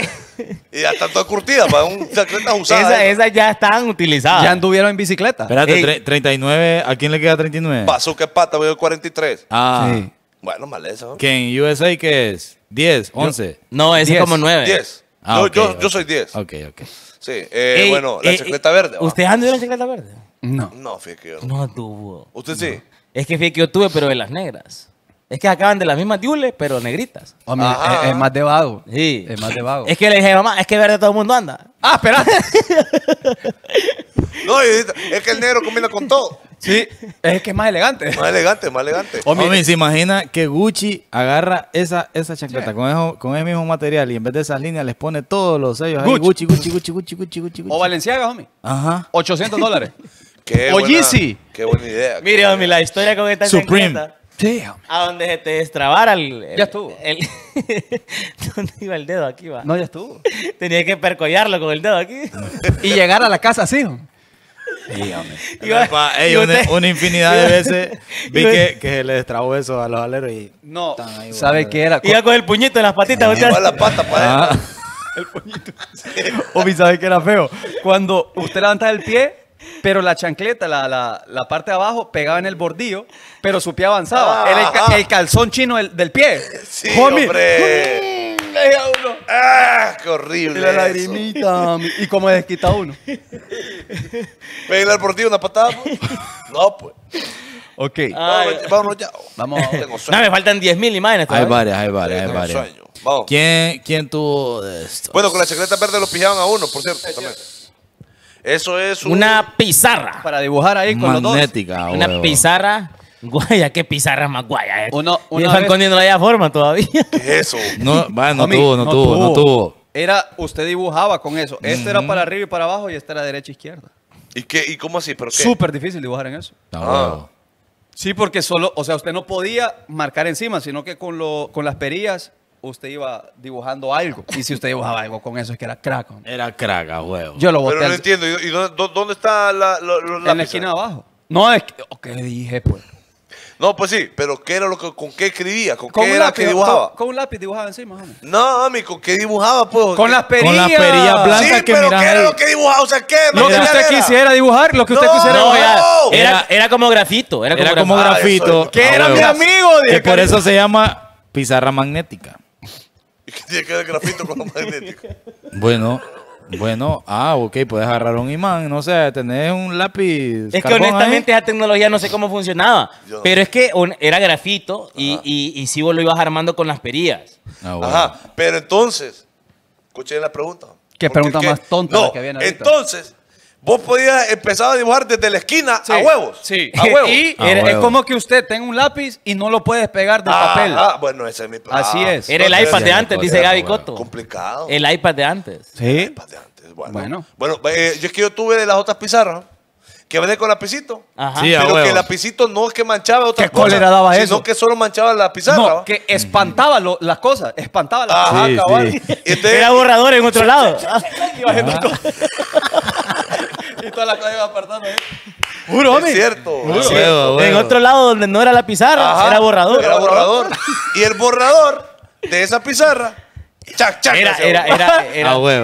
S2: Y ya están todas curtidas, para un chancleta usada. Esas ¿eh?
S3: esa ya están
S1: utilizadas. Ya
S3: anduvieron en bicicleta.
S1: Espérate, 39, ¿a quién le queda 39? Pasó
S2: que pata, voy a 43. Ah. Bueno, mal eso.
S1: ¿Quién en USA qué es? ¿10, 11? no, es como 9. 10. Ah, yo, yo soy
S2: 10. Ok, ok. Eh, bueno, la eh, verde. Eh, ¿Usted anda en la secreta verde? No. No, fíjate que yo. No tuvo. ¿Usted sí?
S4: Es que fíjate que yo tuve, pero de las negras. Es que acaban de las mismas diules, pero negritas. Eh, es, más de vago. Sí. Es más de vago.
S2: Es que le dije, mamá, es que
S4: verde todo el mundo anda.
S2: Ah, espera. (laughs) no, es que el negro combina con todo. Sí, es que es más elegante. Más elegante, más elegante. Homie, ¿se
S1: imagina que Gucci agarra esa, esa chancleta con, el con ese mismo material y en vez de esas líneas les pone todos los sellos ahí? Gucci, Gucci, Gucci, Gucci, Gucci, Gucci. O
S3: Valenciaga, homie. Ajá. 800 dólares. (laughs) o Yeezy.
S2: Qué buena idea.
S3: Mire, homie, la historia con esta Supreme.
S4: Sí, A donde se te destrabara el, ya estuvo. (laughs) ¿Dónde iba el dedo? Aquí va. No, ya estuvo. (laughs) Tenía que percollarlo con el dedo aquí. y
S3: llegar a la casa así.
S1: (laughs) una, infinidad de veces (laughs) vi que, le destrabó eso a los aleros y. No. ¿Sabe qué era? Iba con el puñito en las patitas.
S3: ¿sabe que era feo? Cuando usted levanta el pie, pero la chancleta, la, parte de abajo, pegaba en el bordillo, pero su pie avanzaba. Ah, ah. el, calzón chino del, pie. hombre
S2: uno. ¡Ah! ¡Qué horrible! Y la lagrimita.
S3: ¿Y cómo desquita uno?
S2: Pegar por ti una patada. Pues. No, pues. Ok. Vamos Vámonos ah, ya. Vamos. Tengo No, me
S4: faltan 10.000 imágenes. Hay varias, hay varias, hay varias.
S1: Vamos. ¿Quién, ¿Quién tuvo esto?
S2: Bueno, con la chaqueta verde lo pijaban a uno, por cierto. Eso es una
S1: pizarra. Para dibujar ahí con Magnética, los Una pizarra
S4: Guaya, qué pizarra más guaya. Eh. Uno, y escondiendo forma todavía. ¿Qué eso? No,
S3: no, tuvo, no, tuvo, no tuvo. Era, usted dibujaba con eso. Este era para arriba y para abajo y este era derecha e izquierda. ¿Y qué? ¿Y cómo así? ¿Pero Súper difícil dibujar en eso. Ah, ah. Sí, porque solo, o sea, usted no podía marcar encima, sino que con, con las perillas usted iba dibujando algo. Y si usted dibujaba algo con eso, es que era crack.
S2: Era crack, güey Yo lo boté. Pero no entiendo. ¿Y dónde, está la, En la esquina abajo.
S3: No, es que... ¿Qué dije, pues?
S2: No, pues sí, pero ¿qué era lo que, ¿con qué escribía? ¿Con, qué era lápiz, que dibujaba? Con, un lápiz dibujaba encima, No, mami, ¿con qué dibujaba, pues? Con las perillas. Con las perillas blancas sí, que pero ¿qué era lo que dibujaba? O sea, ¿qué? Lo que usted quisiera dibujar, lo que usted quisiera dibujar. Ah, era,
S1: era,
S4: como grafito. Era como, era como
S1: grafito. Ah, que ah, era mi amigo. Que por eso se llama pizarra magnética.
S2: (laughs) ¿Y qué tiene que ver grafito con lo magnético?
S1: Bueno, bueno, ah, ok, puedes agarrar un imán, no sé, tener un lápiz. Es que honestamente
S4: esa tecnología no sé cómo funcionaba, pero es que era grafito y, y, si vos lo ibas armando con las perillas. Ah, Ajá,
S2: pero entonces, escuché la pregunta.
S3: ¿Qué pregunta más
S4: tonta
S2: que Entonces, Vos podías empezar a dibujar desde la esquina a huevos. Sí. A huevos. (laughs) Y ah, es como
S3: que usted tenga un lápiz y no lo puede pegar del ah, papel. ah,
S2: bueno, ese es mi Así es. Era el iPad de antes, dice Gaby Coto. Complicado. El iPad de antes.
S1: Sí. iPad de
S2: antes. Bueno, bueno. Eh, yo es que yo tuve de las otras pizarras que venía con lapicito. Ajá. pero que el lapicito no es que manchaba otras ¿Qué cosas. cólera daba sino eso? que solo manchaba la pizarra. que
S3: espantaba las cosas. Espantaba las Ajá,
S2: Era borrador en otro lado.
S3: (laughs)
S4: toda la iba apartando. ¿eh? Juro, hombre. Es cierto. Juro. Sí, bueno. En otro lado donde no era la pizarra, era borrador. Era
S2: borrador. y el borrador de esa pizarra,
S4: chac, chac. Era, era, era, era, (laughs) ah, bueno.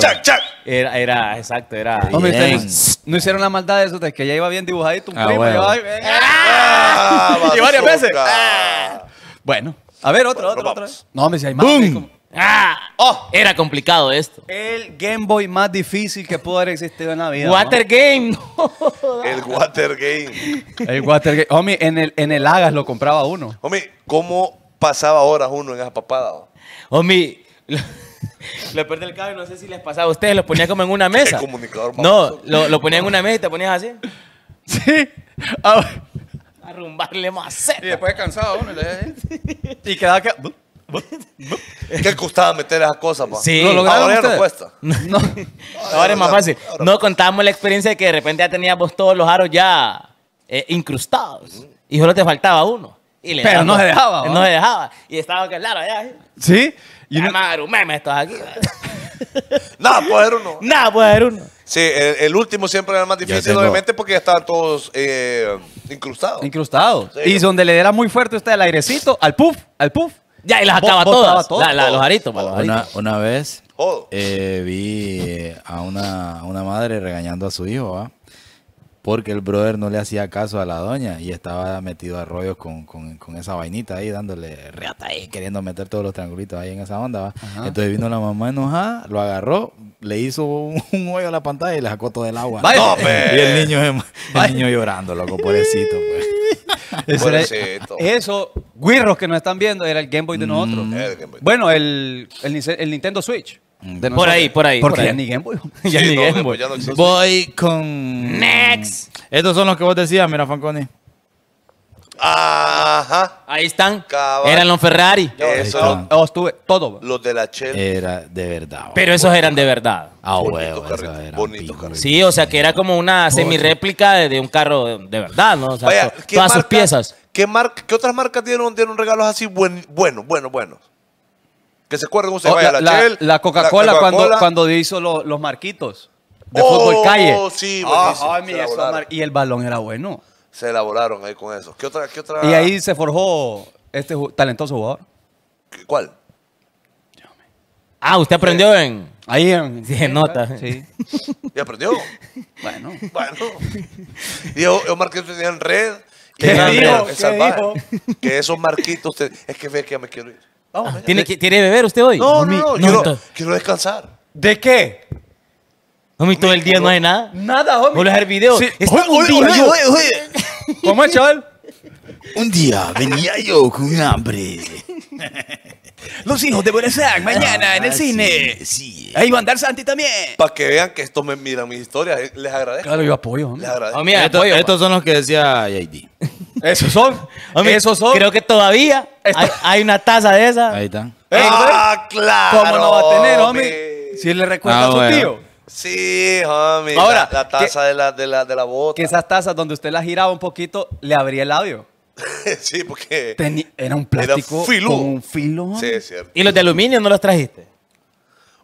S4: Era, era, exacto, era. no
S3: hicieron la maldad de eso, de que ya iba bien dibujadito un ah, primo. Bueno. Iba, eh, ah, ah, y varias veces. Ah. Bueno, a ver, otro, otro, otro. No, hombre, si hay más. ¡Bum! ¡Ah! Oh, era complicado esto. El Game Boy más difícil que pudo haber existido en la vida. Water Game.
S2: el Water Game.
S3: El Water Game. Homie, en el, en
S4: el Agas lo compraba uno.
S2: Homie, ¿cómo pasaba horas uno en esa papada? Homie, Le perdí el cable, no sé si les pasaba
S4: a ustedes, lo ponía como en una mesa. comunicador no, lo, lo ponía en una mesa y te ponías así. Sí. Ah, arrumbarle más. Y después cansado uno.
S2: (laughs) y quedaba que... ¿Qué costaba meter esas cosas, Sí. ahora (laughs) no ahora es más fácil. No contábamos
S4: la experiencia de que de repente ya teníamos todos los aros ya eh, incrustados. Y solo te faltaba uno. Pero no se dejaba. No se dejaba. Y estaba claro allá. ¿Sí? Y no...
S2: un meme aquí. (laughs) Nada, puede haber uno.
S4: Nada, puede hacer uno.
S2: Sí, el, último siempre era más difícil, obviamente, porque ya estaban todos eh, incrustados. Incrustados. Y
S3: donde le diera muy fuerte usted el airecito, al puff, al puff. Ya, y las acaba todas. los aritos,
S1: para pues, una, Una, vez eh, vi eh, a una, madre regañando a su hijo, ¿va? Porque el brother no le hacía caso a la doña y estaba metido a rollos con, esa vainita ahí, dándole reata ahí, queriendo meter todos los triangulitos ahí en esa onda. ¿va? Entonces vino la mamá enojada, lo agarró, le hizo (laughs) un, hoyo a la pantalla y le sacó todo el agua. y el niño, llorando, loco, pobrecito.
S3: Pues. (laughs) Eso, eso guirros que nos están viendo era el Game Boy de mm. nosotros. Bueno, el, Nintendo Switch. Mm, por ahí, por ahí. ya ni Game Boy. (laughs) ya ni Game Boy. Voy
S1: con... Next. Estos son los que vos decías, mira, Fanconi.
S2: Ajá. Ahí están. Eran los Ferrari. Eso. Oh, todo. Los de la Chelsea.
S1: Era de verdad.
S4: Pero esos eran de verdad. Ah,
S2: huevo. Bonito
S4: Sí, o sea que era como una semi-réplica de, un carro de verdad, ¿no? O sea, todas sus
S2: piezas. ¿Qué, marca, ¿Qué otras marcas dieron, regalos así Bueno, bueno, bueno bueno Que se acuerden ustedes. Oh, la, Coca-Cola cuando,
S3: cuando hizo los marquitos
S2: de oh, fútbol calle. sí, ah, y
S3: el balón era bueno
S2: se elaboraron ahí con eso. ¿Qué otra, otra... Y ahí
S3: se forjó este talentoso jugador.
S2: ¿Cuál?
S4: Ah, usted aprendió en. Ahí en.
S3: nota. Sí.
S2: ¿Y aprendió? bueno. Bueno. Y yo que tenía en red. ¿Qué dijo? Que esos marquitos. Es que ve que ya me quiero ir. Ah, ¿tiene, que beber usted hoy? No, no, no. quiero descansar. ¿De qué? Homie, todo el día no
S4: hay nada. Nada, hombre.
S3: Voy a hacer videos. Sí. Oye, oye, oye,
S1: ¿Cómo es, chaval? Un
S2: día venía yo con hambre. Los hijos de Buenos Aires, mañana en el ah, cine. Sí. Ahí va a andar Santi también. Para que vean que esto me mira mis historias, eh, les agradezco.
S1: Claro, yo apoyo. Hombre. Les agradezco. Homie, ah, apoyo, estos son los que decía JD. Esos son. esos son. Creo que todavía
S4: hay, una taza de esa. Ahí está.
S1: Ah,
S3: claro.
S2: ¿Cómo no va a tener,
S3: hombre? Si le recuerda ah, a su tío. Sí, homie. Ahora, la, taza de, la, de, la, de la bota. Que esas tazas donde usted las giraba un poquito, le abría el labio.
S2: (laughs) sí, porque. era un plástico. filo. Con un filo. Sí, es cierto.
S4: ¿Y los de aluminio no los trajiste?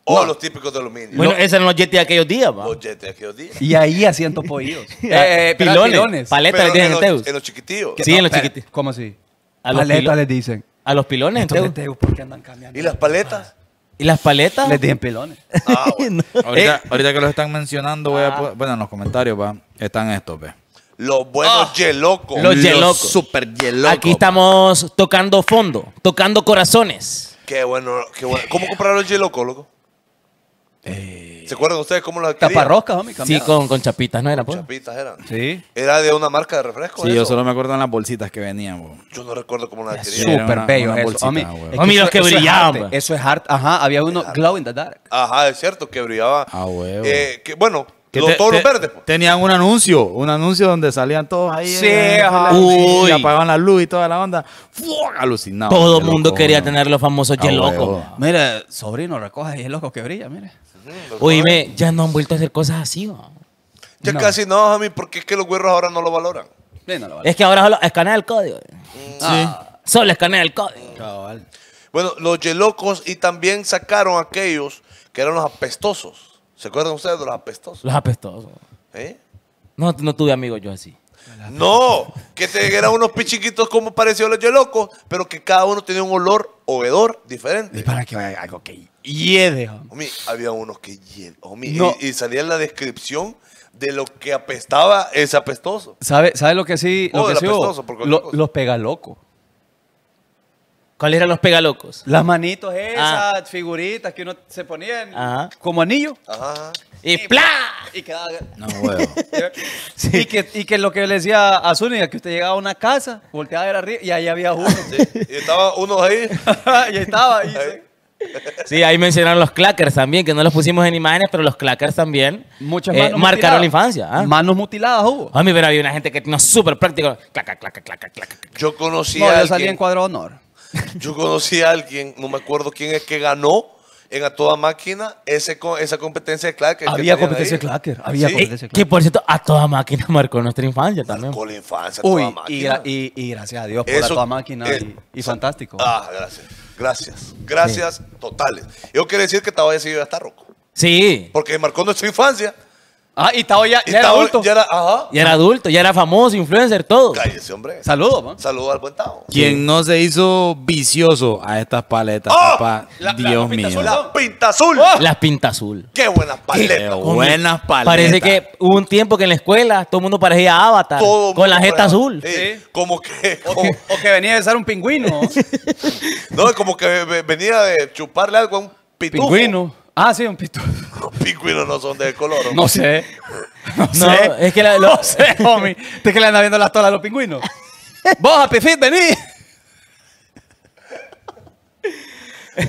S2: no. los típicos de aluminio. Bueno, esos eran
S4: los jetes
S3: de aquellos días, va. Los
S2: jetes de aquellos días. Y
S3: ahí hacían topoillos. (laughs) Eh, eh, pilones. Paletas le dicen en, Teus. En los
S2: chiquitillos. Sí, en los chiquitillos.
S3: ¿Cómo así? A paletas les dicen. A los pilones entonces, Teus. andan cambiando? ¿Y las paletas? ¿Y las paletas? Les dije ah, en (laughs) eh. ahorita, que los
S1: están mencionando, voy a ah. bueno, en los comentarios va, están estos, ve.
S2: Los buenos ah. yelocos. Los yelocos.
S1: Super
S4: yelocos. Aquí estamos tocando fondo, tocando corazones.
S2: Qué bueno, qué bueno. ¿Cómo comprar los yelocos, loco? Eh... ¿Se acuerdan ustedes cómo las adquirían? Taparroscas, homie, Sí, con,
S1: con chapitas, ¿no era? Con pues? chapitas eran. Sí.
S2: Era de una marca de refresco. Sí,
S1: yo solo me acuerdo en las bolsitas que venían, güey.
S2: Yo no recuerdo cómo las adquirían. Súper bello en los que brillaban, pues.
S3: Eso es hard Ajá,
S1: había uno glow in the dark.
S2: Ajá, es cierto, que brillaba. Ah, huevo. Eh, que, bueno, Que todos los verdes.
S1: Pues. Tenían un anuncio, un anuncio donde salían todos ahí. Sí, y apagaban la luz y toda la onda. ¡Fua! Alucinado. Todo el mundo quería tener los famosos Ah, loco Mire,
S4: sobrino, recoge
S2: y es loco que brilla, mire
S4: me ya no han vuelto a hacer cosas así,
S2: Ya casi no, mí porque es que los güeros ahora no lo valoran.
S4: Es que ahora solo escanea el código. Mm.
S2: Ah. solo escanea el código. Bueno, los yelocos y también sacaron aquellos que eran los apestosos. ¿Se acuerdan ustedes de los apestosos?
S4: Los apestosos. ¿Eh? No, no tuve amigos yo así.
S2: No, que eran unos pichiquitos como parecidos los yelocos, pero que cada uno tenía un olor o diferente. ¿Y para qué algo que había unos que y, salía la descripción de lo que apestaba ese apestoso.
S3: ¿Sabe, sabe lo que sí? lo que sí los pegalocos. ¿Cuáles eran los pegalocos? Las manitos ah. esas, figuritas que uno se ponía como anillo. Y, Y quedaba... No, huevo. (laughs) y, que, lo que le decía a Zúñiga, que usted llegaba a una casa, volteaba a arriba y ahí había uno. Y estaba uno ahí. (laughs) y ahí estaba. ahí.
S4: Sí, ahí mencionaron los clackers también, que no los pusimos en imágenes, pero los clackers también eh, marcaron la infancia. ¿ah? Manos mutiladas hubo. A mí, pero había una gente que no súper práctico. Claca,
S2: claca, claca, claca. Yo conocí no, alguien. salí en cuadro honor. (laughs) Yo conocí a alguien, no me acuerdo quién es que ganó en a toda máquina ese, esa competencia de clacker. Había competencia de clacker. Que
S4: por cierto, a toda máquina (laughs) marcó nuestra infancia también. la infancia,
S2: Y, gracias a
S3: Dios por a toda máquina
S2: y fantástico. Ah, gracias. Gracias. Gracias totales. Yo quiero decir que estaba decidido a estar roco. Sí. Porque marcó nuestra infancia. Ah, y estaba ya, era adulto. Ya era,
S1: adulto, ya era famoso, influencer, todo. Cállese, hombre. Saludos, man.
S2: Saludos al buen Quien
S1: no se hizo vicioso a estas paletas, ¡Oh! papá. Dios mío. Las
S2: pinta azul. ¡Oh! Las pinta azul. Qué buenas paletas. buenas paletas. Parece que
S4: hubo un tiempo que en la escuela todo el mundo parecía avatar. con la jeta azul.
S2: Sí. Como que. O, que venía de ser un pingüino. (laughs) no, como que venía de chuparle algo a un pitufo. Pingüino.
S3: Ah, sí, un pitufo.
S2: (laughs) pingüinos no son de color. No sé.
S3: No, sé. es que la, lo, sé, homie. ¿Te (laughs) que le andan viendo las tolas a los pingüinos? (laughs) Vos, Apifit,
S2: vení.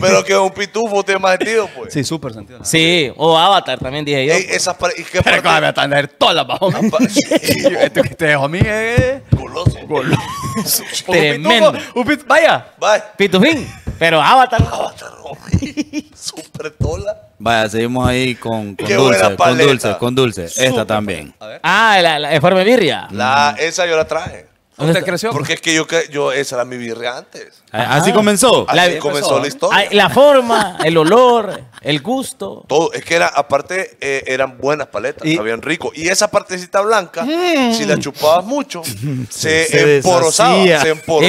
S2: Pero que un pitufo tiene más sentido, pues. Sí, súper sentido. Sí, o Avatar también dije yo. Eh, esas ¿y qué Pero parte? Avatar
S4: tener todas las bajo. Ah, (laughs) este que te dejo a mí es. Goloso. Goloso. Tremendo. un pit- Vaya, Vaya, pitufín. Pero Avatar. Avatar, hombre.
S2: (laughs) Súper
S1: tola. Vaya, seguimos ahí con, con con dulces dulce, con dulce. Esta
S2: también. Ah, la, de forma birria. La, esa yo la traje. ¿Dónde ¿Usted creció? Porque es que yo, que- yo esa era mi birria antes. Así comenzó. la, comenzó la historia. La
S4: forma,
S2: el olor, el gusto. Todo. Es que era, aparte, eh, eran buenas paletas, y, sabían rico. Y esa partecita blanca, mm. si la chupabas mucho, (laughs) se, Se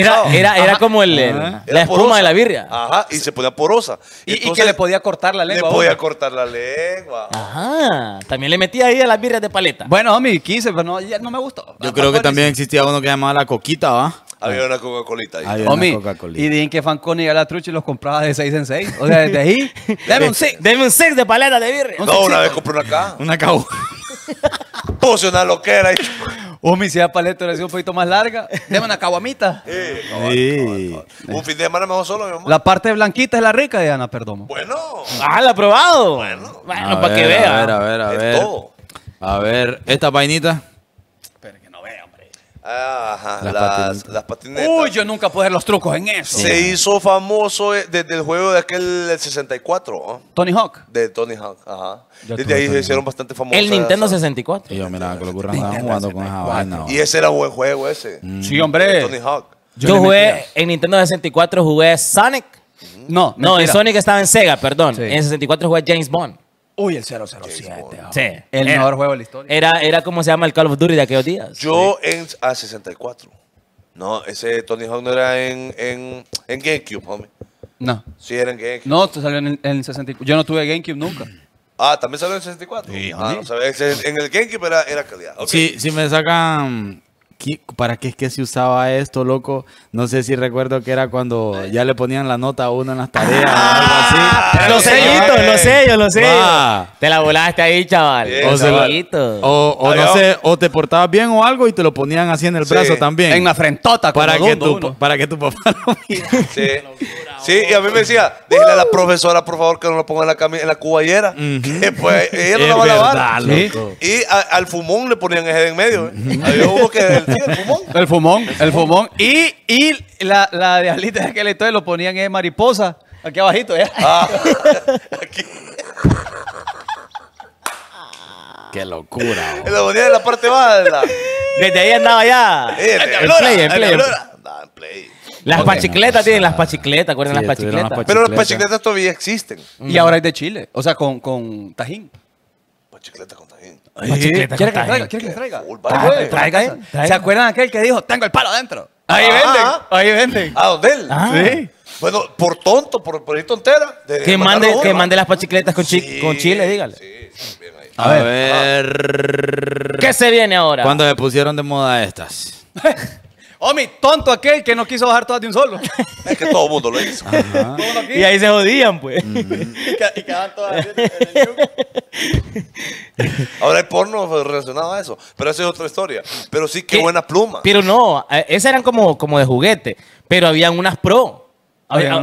S2: Era, como el, la espuma de la birria. Ajá, y se ponía porosa. Y, que le podía cortar la lengua. Le podía cortar la lengua.
S1: Ajá.
S4: También le metía ahí a las birrias de paleta.
S1: Bueno, a mí 15, pero no, no me gustó. Yo creo que también existía uno que llamaba la coquita, ¿va? Había
S3: una
S2: Coca-Colita ahí. Había Homie, una coca Y
S3: dicen que Fanconi a la trucha y los compraba de 6 en 6. O sea, desde ahí. (laughs) Deme un 6.
S4: Este, un de paleta de birre.
S3: No, una vez
S2: compré una caja. Una cabo.
S3: (laughs) Puse una loquera y. Homie, si la paleta era un poquito más larga, deme una caguamita. Un
S2: fin de semana mejor solo, mi amor.
S3: La parte blanquita es la rica Diana, perdón.
S2: Bueno. Ah, la he probado. Bueno. Bueno,
S1: para
S5: que vea. A ver, a ver,
S2: a ver. Es todo. A ver,
S1: esta vainita las, patinetas.
S2: Uy, yo nunca pude ver los trucos en eso. Se hizo famoso desde eh, el juego de aquel 64. Tony Hawk. De Tony Hawk, ajá. desde ahí se hicieron bastante famosos. El Nintendo
S4: 64. Y Y
S2: ese era buen juego ese. Mm. Sí, hombre.
S4: Yo, jugué en Nintendo 64, jugué Sonic. No, no, Sonic estaba en Sega, perdón. En 64 jugué James Bond.
S2: Uy, el 007. Sí. El mejor juego de la historia. Era, era
S4: como se llama el Call of Duty de aquellos días.
S2: Yo en ah, a 64. No, ese Tony Hawk no era en, en, GameCube, hombre. No. Sí, era en GameCube.
S4: No, salió en,
S3: el
S1: 64. Yo no tuve GameCube nunca.
S2: Ah, también salió en 64. Sí, ah, en el GameCube era, era calidad. Sí,
S1: si me sacan ¿para qué es que se usaba esto, loco? No sé si recuerdo que era cuando ya le ponían la nota a uno en las tareas o algo
S4: así. Ah, los sellitos, los sellos, Te la volaste ahí, chaval. o,
S1: no sé, o te portabas bien o algo y te lo ponían así en el brazo también. En la frentota, como para que, tu, para que tu papá lo
S2: Sí. y a mí me decía, dile a la uh. profesora, por favor, que no lo ponga en la, camisa la cuballera. Pues, y al fumón le ponían ese en medio. ¿eh? Había uno el
S3: fumón. El fumón, el fumón. Y, y la, la Alita que le estoy lo ponían en mariposa. Aquí abajito, ¿ya? Ah.
S1: (laughs) aquí. Qué locura.
S2: (laughs) Lo ponían en la parte baja. Desde ahí andaba ya. play, el play.
S3: Las pachicletas
S2: tienen las pachicletas, acuerdan las, pachicletas? Pero las pachicletas todavía existen. Y ahora
S3: es de Chile, o sea, con, tajín.
S2: Pachicleta con tajín.
S5: ¿Quiere que
S3: traiga?
S2: ¿Quiere que ¿eh? traiga? ¿Se acuerdan aquel que dijo, tengo el palo adentro? Ahí vende, ah. venden, ahí venden. Ah, ¿dónde ah. Sí. Bueno, por tonto, por, por tontera. Que mande, que mande las
S4: pachicletas con, chile, dígale. Sí,
S1: ahí. A ver. ¿Qué se viene ahora? Cuando se pusieron de moda estas? (laughs)
S4: Omi tonto aquel que
S3: no quiso bajar todas de un solo. (laughs) Es que todo el
S2: mundo lo hizo. y ahí se jodían, pues. (laughs) y, quedaban todas en el (laughs) Ahora hay porno relacionado a eso. Pero esa es otra historia. Pero sí, qué, buena pluma.
S4: Pero no, eh, esas eran como, como de juguete. Pero habían unas pro. Habían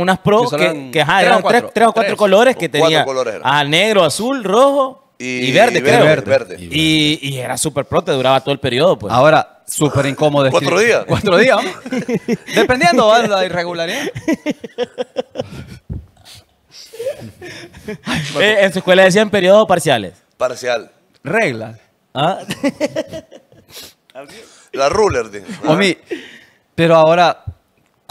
S4: unas pro. que, eran tres, o cuatro colores que tenía. Colores A ah, negro, azul, rojo y, verde, Verde, Y, y, era súper pro, te duraba todo el periodo. Pues. Ahora, Súper incómodo.
S2: ¿Cuatro días? Cuatro días. (laughs) Dependiendo de la irregularidad. ¿eh?
S4: Eh, en su escuela decían periodos parciales. Parcial. regla ¿Ah?
S2: la ruler.
S3: mí pero ahora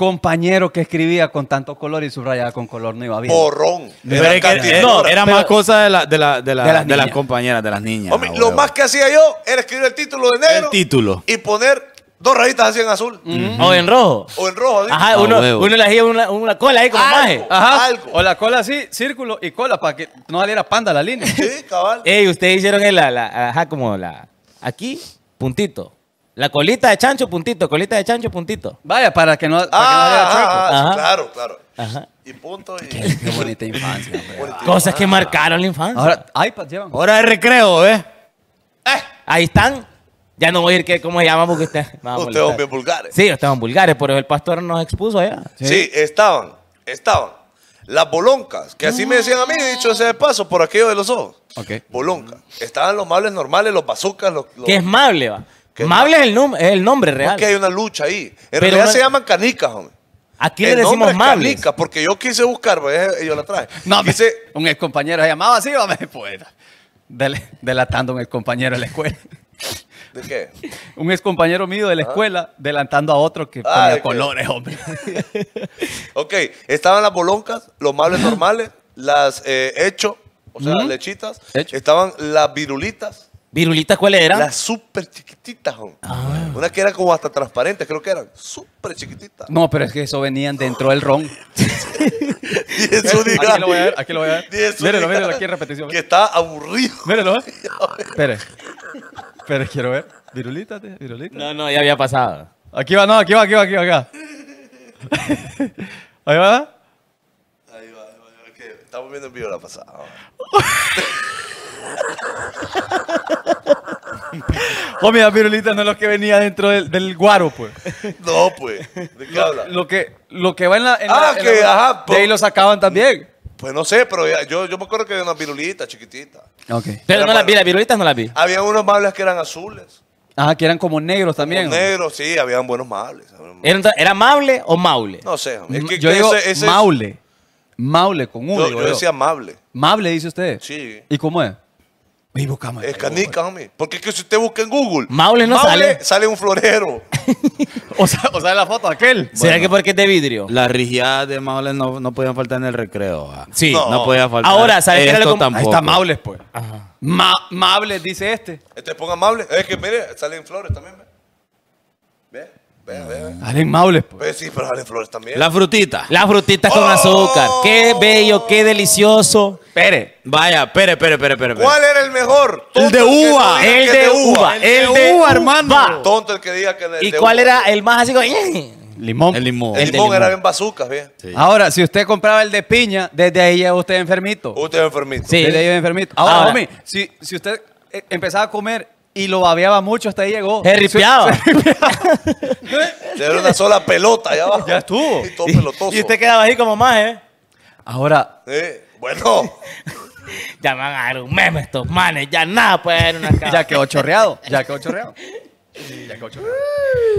S3: compañero que escribía con tanto color y subrayaba con color no iba bien. Borrón.
S1: Era, no, era más cosa de, las, compañeras, de las niñas. Ah, lo más
S2: que hacía yo era escribir el título de negro. El título. Y poner dos rayitas así en azul. O en rojo. O en rojo. Ajá, ah, uno, le
S4: hacía una, cola ahí
S2: como maje. O la cola así,
S3: círculo y cola para que no saliera panda la línea. Sí,
S4: cabal. Ey, ustedes hicieron el, la, ajá, como la, aquí, puntito. La colita de chancho, puntito, colita de chancho, puntito. Vaya, para que no, ah,
S3: ah claro,
S2: claro. Y punto. Qué, bonita infancia. Cosas que marcaron la infancia. Ahora, iPad llevan. Hora
S4: de recreo, ¿eh? ¿eh? Ahí están. Ya no voy a ir que cómo se llama porque usted. (laughs) Ustedes son bien vulgares. Sí, estaban vulgares, pero el pastor nos expuso allá. Sí,
S2: estaban, estaban. Las boloncas, que así me decían a mí, ah. dicho ese de paso, por aquello de los ojos. Ok. Boloncas. Estaban los mables normales, los bazucas, los, los... ¿Qué es mable, va? Mable es el, es el, nombre real. Porque hay una lucha ahí. En realidad se llaman canicas, hombre. Aquí le decimos Mable. porque yo quise buscar, pues, eh, yo la traje. un ex compañero se llamaba así, hombre, (laughs) pues.
S3: delatando a un ex compañero de la escuela.
S2: (laughs) ¿De qué?
S3: Un ex compañero mío de la escuela, delatando a otro que ah,
S2: colores, hombre. (laughs) ok, estaban las boloncas, los mables normales, las hechos eh, hecho, o sea, las lechitas, estaban las virulitas, ¿Virulitas cuáles eran? Las súper chiquititas, ah. Una que era como hasta transparente, creo que eran. Súper chiquititas.
S3: No, pero es que eso venían dentro del ron. (laughs) aquí
S2: lo voy a ver, aquí lo voy a ver. Mírenlo, mírenlo aquí en repetición. Que está aburrido. Mírenlo, ¿eh? (laughs)
S3: Espere. Espere, quiero ver. Virulita, virulita. No, no, ya había pasado. Aquí va, no, aquí va, aquí va, aquí va, acá. (laughs) Ahí va. Ahí va,
S2: ahí va. Estamos viendo el video la pasada.
S3: (laughs) O las virulitas no es lo que venía dentro del, guaro, pues.
S2: No, pues. ¿De qué habla? Lo que, lo que va en la. Ah, que, ajá, De ahí pues. lo sacaban también. Pues no sé, pero yo, yo me acuerdo que había unas virulitas chiquititas. Ok. Pero no
S4: las vi, las virulitas no las vi.
S2: Había unos mables que eran azules,
S3: Ajá, que eran como negros también.
S2: negros, sí, habían buenos mables.
S3: ¿Era, mable o Maule? No sé, es que yo digo ese maule. Maule con uno. yo, yo decía amable. Mable, dice usted. Sí. ¿Y cómo es? Vivo cama.
S2: Es canica, hombre. Porque es que si usted busca en Google, Maule no sale. sale un florero. (laughs) o, sea, o sale la foto aquel. ¿Será que
S1: porque es de vidrio? Las rigiadas de Maule no, no podían faltar en el recreo. Sí. No. podía faltar. Ahora, ¿sabes qué era lo Ahí está
S3: Maule, pues.
S2: Ajá. Ma dice este. Este ponga Maule. Es que mire, salen flores también. Alen vea. Ah, Maules, pues. pues. Sí, pero Alen Flores también. La
S4: frutita. La frutita con ¡Oh! azúcar. Qué bello, qué delicioso. Pere. Vaya, pere, pere, pere, pere. ¿Cuál
S2: era el mejor? El de uva. El, de uva. El de uva, hermano. Tonto el que diga que el ¿Y cuál era el más así eh"?
S3: Limón. El limón. El, limón, era bien
S2: bazuca, bien.
S3: Ahora, si usted compraba el de piña, desde ahí ya usted enfermito. Usted es enfermito. Sí. Desde ahí enfermito. Ahora, si usted eh, empezaba a comer y lo babeaba mucho hasta ahí llegó. Se ripiaba.
S2: (laughs) era una sola pelota allá abajo. Ya estuvo. Y, todo pelotoso. y usted quedaba ahí como más, ¿eh? Ahora. Eh,
S4: bueno. (laughs) ya me van a dar un meme estos manes. Ya nada puede haber una cara. ya quedó
S3: chorreado. Ya quedó
S2: chorreado. (laughs) ya quedó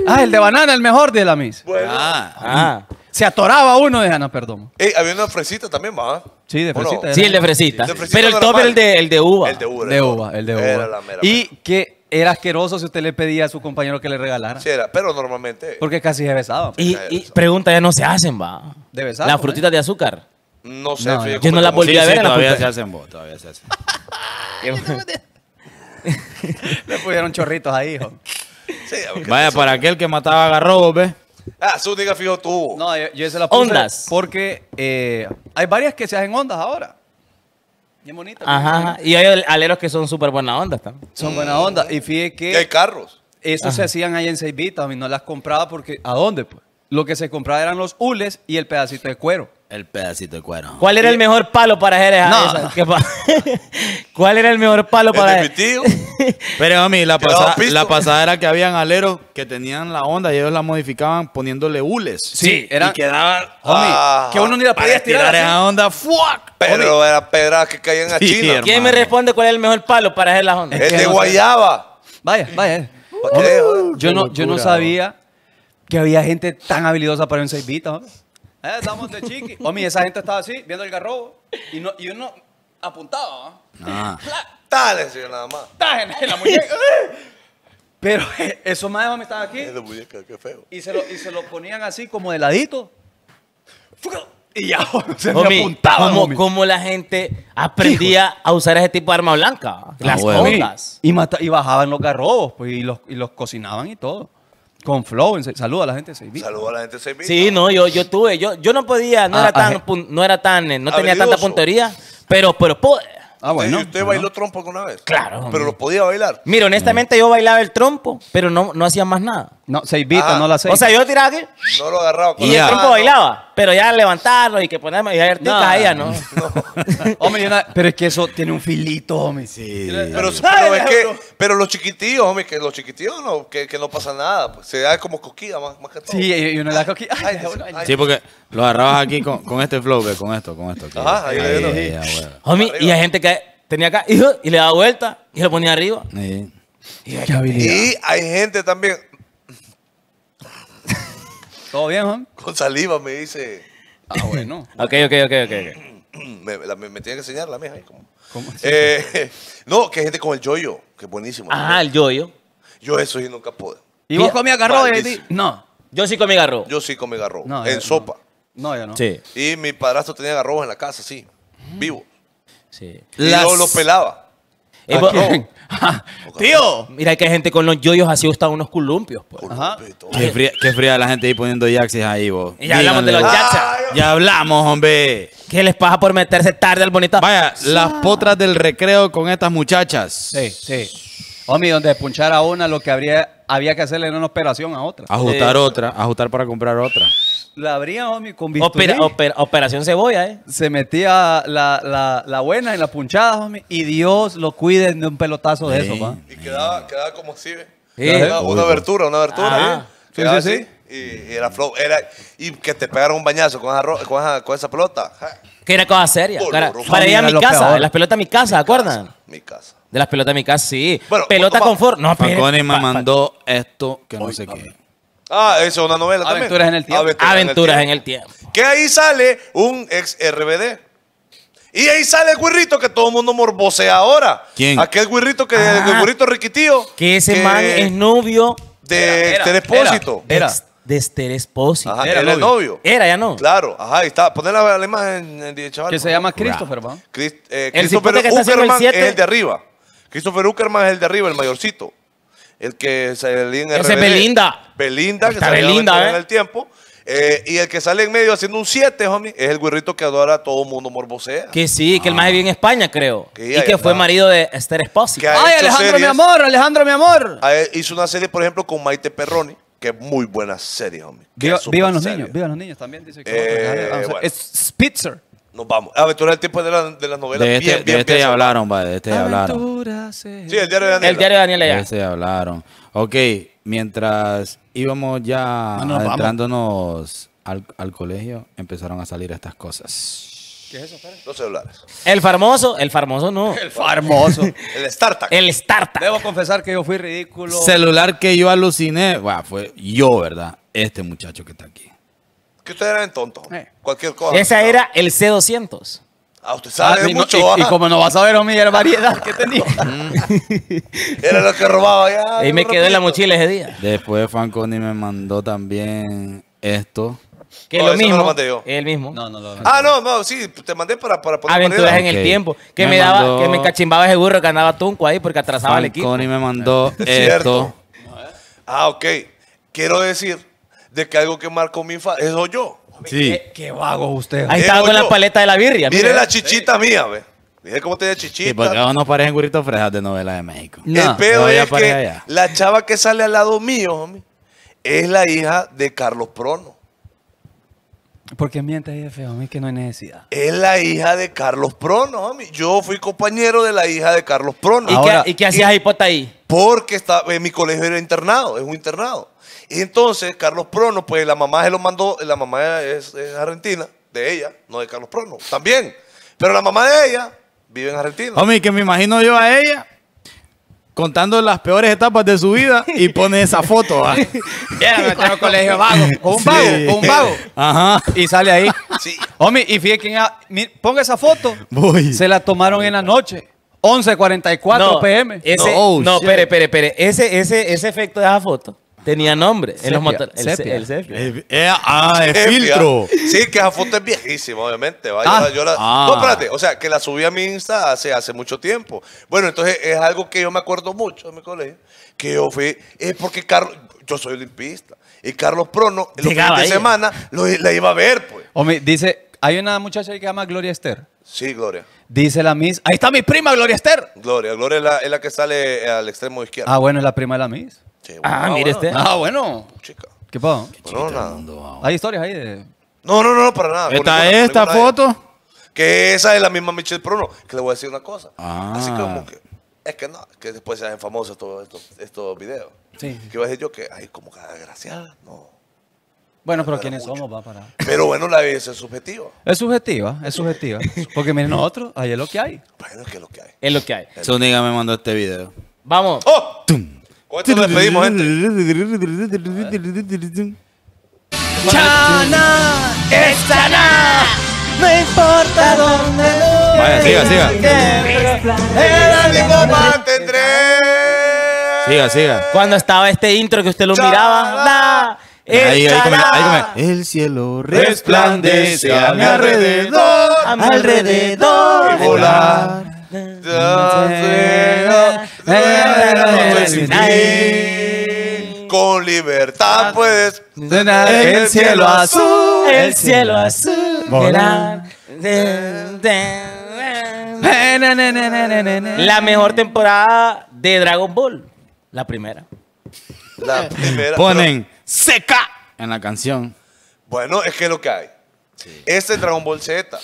S3: ah, el de banana, el mejor de la mis.
S2: Bueno. ah. ah.
S3: ah. Se atoraba uno de Ana, perdón.
S2: había una fresita también, va.
S3: Sí, de fresita. Sí, el de fresita. Pero el top era el de, el de uva. El de uva. el de uva. y que era asqueroso si usted le pedía a su compañero que le regalara. Sí, era, pero normalmente. Porque casi se besaba
S4: pues. Y, y preguntas ya no se hacen, va.
S1: De besar. Las frutitas de azúcar. No sé. yo no las volví a ver. todavía, se hacen, vos, todavía se hacen,
S3: le pusieron chorritos ahí, hijo.
S1: Vaya, para aquel que mataba a Garrobo, ve
S3: Ah, su diga fijo tubo No, yo, se la puse Ondas.
S4: porque
S1: eh,
S3: hay varias que se hacen ondas ahora. Bien bonitas.
S4: Ajá, y hay aleros que son súper buenas ondas también. Son buenas mm.
S3: ondas. Y fíjate que... hay carros. Estos se hacían ahí en Seis Vitas no las compraba porque... ¿A dónde? Pues? Lo que se compraba eran los hules y el pedacito de cuero.
S4: El pedacito de cuero. ¿Cuál era el mejor palo para Jerez? No. ¿Qué (laughs)
S1: ¿Cuál era el mejor palo para Jerez? tío. (laughs) Pero mí, la, pasada, la pasada era que habían aleros que tenían la onda y ellos la modificaban poniéndole hules. Sí, era. Y
S2: quedaba. Homie, ah, que uno ni la podía tirar.
S1: onda, Pero
S2: era pedra que caían a sí, China. ¿Quién
S1: me
S4: responde cuál es el mejor palo para hacer la onda? El de Guayaba. Vaya, vaya. Uh,
S2: yo, no, yo no sabía
S4: que había gente
S3: tan habilidosa para un 6 eh, estamos de chiqui. Homie, esa gente estaba así, viendo el garrobo. Y, no, y uno apuntaba.
S2: Ah. Tal, nada más. Tal, en la muñeca. (laughs)
S3: Pero eh, esos más me estaban aquí. qué feo. Y se, lo, y se lo ponían
S4: así como de ladito. Y ya (laughs) se homie, me apuntaba. Como, la gente aprendía a usar ese tipo de arma blanca. las ah, ondas. Y, y
S3: bajaban los garrobos pues, y, los, y los cocinaban y todo. Con Flow, saluda a la gente de Sevilla.
S2: Saluda a la gente de Sevilla. Sí,
S4: no, yo, yo tuve, yo, no podía, no, ah, era, tan, ah, eh. no era tan, eh, no tenía tanta puntería, pero, pero, Ah, bueno. ¿Y usted
S2: bailó trompo alguna vez? Claro. Pero lo podía bailar.
S4: Mira, honestamente yo bailaba el trompo, pero no, no hacía más nada. No, seis bitas, no las seis. O sea, yo tiraba aquí. No lo agarraba. y el tiempo ah, bailaba. Pero ya levantarlo y que ponerme y a ticas ahí ¿no?
S3: (laughs) hombre, pero es que eso tiene un filito, hombre. Sí. Pero, es
S2: que, pero los chiquitillos, hombre, que los chiquitillos no, que, no pasa nada. Pues, se da como cosquilla más, que todo. Sí,
S3: y uno da cosquilla. sí, porque
S1: lo agarrabas aquí con, este flow, con esto, con esto. Ajá, ahí, le dio.
S4: Homie, y hay gente que tenía acá y, le daba vuelta y lo ponía arriba.
S2: Y, hay gente también ¿Todo bien, Juan? Con saliva me dice. Ah, bueno. (laughs) ok, ok, ok, ok. (clears throat) me, me, tiene que enseñar la mía. ahí. ¿eh? ¿Cómo? eh, (laughs) no, que gente con el yoyo, que es buenísimo. Ajá, el yoyo. Yo eso sí nunca puedo. ¿Y vos comías garro? No. Yo sí comí garro. Yo sí comí garro. en sopa. No. ya yo no. Sí. Y mi padrastro tenía garro en la casa, sí. Vivo. Sí. Y yo lo pelaba. Eh, ah, (laughs) (laughs)
S4: Tío. Mira que hay gente con los yoyos así gustan unos columpios. Pues.
S1: Qué fría, la gente ahí poniendo yaxis ahí, vos. ya hablamos de los yachas. Ya hablamos, hombre. ¿Qué les pasa por meterse tarde al bonita Vaya, las potras del recreo con estas muchachas. Sí, sí.
S3: Homie, donde punchar a una, lo que habría, había que hacerle era una operación a otra. Ajustar otra,
S1: ajustar para
S4: comprar otra.
S3: La abría, homie, con bisturí.
S4: operación cebolla, ¿eh? se
S3: metía la, la, la buena en la punchada, homie, y Dios lo cuide de un pelotazo de eso, pa.
S2: Y quedaba, quedaba como así, Una, abertura, una abertura. Ah. ¿eh? Sí, sí, Y, era flow. Era, y que te pegaron un bañazo con esa, con esa, con esa pelota.
S4: Que era cosa seria.
S2: para ir a mi casa, las
S4: pelotas a mi casa, ¿acuerdan? Mi casa. De las pelotas de mi casa, sí.
S2: Pelota bueno,
S1: confort. No, Falcone me mandó esto que no sé qué.
S2: Ah, eso es una novela Aventuras En el tiempo. Aventuras, en, el tiempo. Que ahí sale un ex RBD. Y ahí sale el guirrito que todo el mundo morbosea ahora. ¿Quién? Aquel guirrito que es el ah. guirrito riquitío. Que ese man es novio de este Espósito. era, De Espósito. Ajá, era, el novio. Era, ya no. Claro, ajá, ahí está. Poner la, en el eh, chaval. Que se llama Christopher, ¿verdad? Eh, Christopher Uckerman es el de arriba. Christopher Uckerman es el de arriba, el mayorcito. El que sale en el Ese es Belinda. Belinda, que ¿eh? en el tiempo. Eh, y el que sale en medio haciendo un 7, homie, es el güerrito que adora a todo mundo morbosea. Que sí, que el
S4: más bien en España,
S2: creo. y que fue
S4: marido de Esther Espósito. Ay,
S2: Alejandro, mi
S3: amor, Alejandro,
S1: mi amor.
S2: Hizo una serie, por ejemplo, con Maite Perroni, que es muy buena serie, homie. vivan los niños, vivan los niños también. Dice que eh, ah, es Spitzer nos vamos. Aventuras del tiempo de, la, de novelas. Este, este de este, ya
S1: hablaron, va, de este ya
S2: hablaron. Sí, el diario de Daniel. El diario de Daniela ya. De
S1: este ya hablaron. Ok, mientras íbamos ya ah, adentrándonos al, colegio, empezaron a salir estas cosas.
S2: ¿Qué es eso? Los celulares.
S1: El famoso, el famoso no. (laughs) El famoso. (laughs)
S2: el startup. El
S1: startup. Debo confesar
S2: que yo fui ridículo.
S1: Celular que yo aluciné. Bueno, fue yo, ¿verdad? Este muchacho que está aquí.
S2: Que ustedes eran tontos. Eh. Cualquier cosa. Esa
S1: era el C200. Ah,
S2: usted sabe ah, y mucho. y, ah. como
S1: no vas a ver, homie, la variedad
S2: que tenía. Mm. era lo que robaba
S3: ya. Y me quedé en
S1: la mochila ese día. Después Fanconi me mandó también esto. Que
S3: es lo mismo.
S2: El mismo. No, no Ah, no, no, sí, te mandé para, para Aventuras en el tiempo. Que me, daba, que me
S4: cachimbaba ese burro que andaba tunco ahí porque atrasaba el equipo. Fanconi me mandó (laughs) esto.
S2: Ah, ok. Quiero decir de que algo que marcó mi infancia, eso yo.
S1: Sí. Qué, vago usted. Ahí
S4: estaba con la paleta de la birria. Mire, la
S2: chichita mía, ve. Dije, cómo tenía chichita. Sí, porque
S1: no parecen guritos fresas de novela de México. el pedo es que
S2: la chava que sale al lado mío, homie, es la hija de Carlos Prono.
S3: Porque ahí de feo, mí que no hay necesidad.
S2: Es la hija de Carlos Prono, mami. Yo fui compañero de la hija de Carlos Prono. ¿Y, qué, hacías ahí, pota ahí? Porque estaba, en eh, mi colegio era internado, es un internado. Y entonces, Carlos Prono, pues la mamá se lo mandó, la mamá es, argentina, de ella, no de Carlos Prono, también. Pero la mamá de ella vive en Argentina.
S1: mí, que me imagino yo a ella contando las peores etapas de su vida y pone esa foto. (laughs)
S2: tengo colegio vago, con un
S3: vago, un vago. Ajá. Y sale ahí. Sí. Hombre, y fíjate quién ponga esa foto. Se la tomaron en la noche. 11:44 no, pm. Ese, oh, no, no, espere, espere,
S4: espere. Ese, ese, ese efecto de esa foto Tenía ah, nombre. El, sepia. el, eh, eh,
S2: ah, el filtro. Sí, que esa foto es viejísima, obviamente. Ah. yo la, ah. O sea, que la subí a mi Insta hace, hace mucho tiempo. Bueno, entonces es algo que yo me acuerdo mucho de mi colegio. Que yo fui. Es porque Carlos. Yo soy olimpista. Y Carlos Prono, los de semana, lo, la iba a ver, pues.
S3: Hombre, dice. Hay una muchacha que se llama Gloria Esther. Sí, Gloria. Dice la Miss. Ahí
S2: está mi prima, Gloria Esther. Gloria, Gloria es la que sale al extremo izquierdo. Ah, bueno,
S3: es la prima de la Miss. Este, ah, mire este. Ah,
S2: bueno. Chica.
S3: ¿Qué pasa? Hay historias ahí de...
S2: No, no, no, para nada. Esta, esta foto. Que esa es la misma Michelle Pruno Que le voy a decir una cosa.
S1: Ah. Así como que...
S2: Es que no, que después se hacen famosos todos estos, videos. Sí. Que voy a decir yo que, hay como cada ah, desgraciada, no. Bueno, pero ¿quiénes somos? Va para... Pero bueno, la vida es subjetiva.
S3: Es subjetiva, es subjetiva. Porque miren, nosotros,
S1: ahí es
S2: lo que hay. Bueno, es que es lo que hay. Es lo que hay.
S1: Zúñiga me mandó este video.
S2: Vamos. ¡Oh! ¡Tum! Chana
S5: no importa dónde.
S4: Vaya, siga, siga.
S2: Era parte
S4: Siga, siga. Cuando estaba este intro que usted lo
S2: miraba. Ahí, ahí,
S1: El cielo resplandece a mi alrededor,
S3: a mi alrededor,
S2: volar. Con libertad puedes. El cielo azul. El cielo azul.
S4: La mejor temporada de Dragon Ball.
S2: La primera. Ponen seca
S1: en la canción.
S2: Bueno, es que es lo que hay. Sí. Este Dragon Ball Z.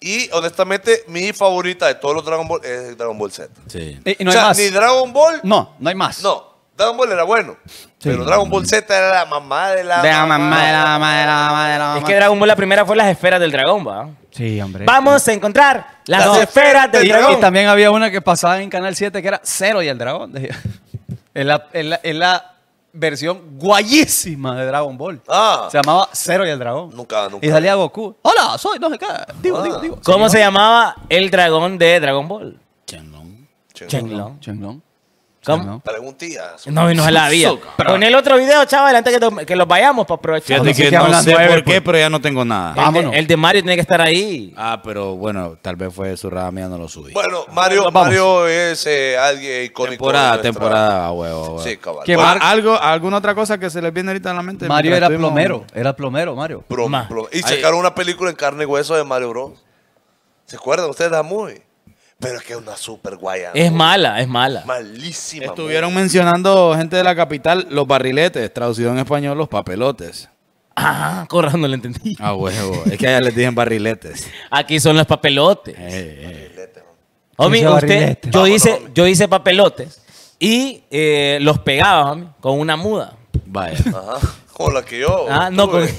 S2: Y honestamente, mi favorita de todos los Dragon Ball es Dragon Ball Z.
S3: Sí. Eh, y, no o sea,
S2: ni Dragon Ball. No, no hay más. No. Dragon Ball era bueno. pero Dragon Ball Z era la mamá de la. De la mamá, de
S4: la mamá, de la mamá, de la mamá. Es que Dragon Ball la primera fue las esferas del dragón, ¿va? Sí, hombre. Vamos a encontrar las, esferas del, dragón. Y
S3: también había una que pasaba en Canal 7 que era Cero y el dragón. (laughs) En la versión guayísima de Dragon Ball. Ah.
S4: Se llamaba Cero y el Dragón. Nunca, nunca. Y salía Goku.
S3: Hola, soy, no sé qué. Digo, ah. digo,
S4: digo. ¿Cómo se llamaba el dragón de Dragon Ball? Chenlong. Chenlong. Chenlong. ¿no?
S1: y no se la había. Con
S4: el otro video, chaval, antes que, que los vayamos para pues, aprovechar. que no sé por qué, pues. pero ya no tengo
S1: nada. El de,
S4: el de Mario tiene que estar ahí.
S1: Ah, pero bueno, tal vez fue su rada mía, no lo subí. Bueno, Mario, Mario es eh, alguien icónico. temporada,
S2: temporada, huevo, Sí,
S1: ¿Algo, ¿Alguna otra cosa que se les viene ahorita en la mente? Mario era plomero,
S3: era plomero, Mario. y sacaron
S2: una película en carne y hueso de Mario Bros. ¿Se acuerdan ustedes de la pero es que es una super guaya. Es
S1: mala, es mala. Malísima. Estuvieron mencionando gente de la capital los barriletes, traducido en español los papelotes. Ah, Corrando, no lo entendí. Ah, huevo. es que allá les dicen barriletes. Aquí son los papelotes.
S2: oh eh, eh.
S4: O usted, yo, hice, yo papelotes y eh, los pegaba, con una muda. Vaya.
S2: Ajá. Hola, que yo ah, no, tuve,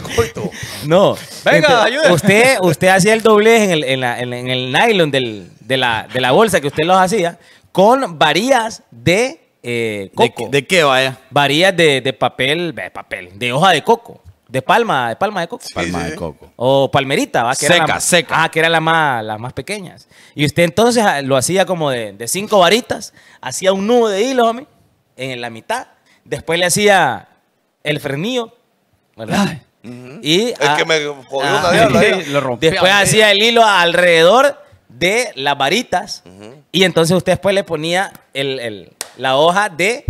S4: no. coito. (laughs) No. Venga, ayúdeme. Usted, usted hacía el doblez en el, nylon de, la, bolsa que usted los hacía con varillas de eh, coco. ¿De, qué vaya? Varillas de, papel, de papel, de hoja de coco. De palma, de palma de coco.
S1: palma de coco.
S4: O palmerita, va, quedar. seca, seca. Ah, que eran más, las más pequeñas. Y usted entonces ah, lo hacía como de, cinco varitas, hacía un nudo de hilo, homie, en la mitad. Después le hacía el frenillo, ¿verdad? y, es que ah, me jodió una ah, (laughs) Después hacía el hilo alrededor de las varitas y entonces usted después le ponía la hoja de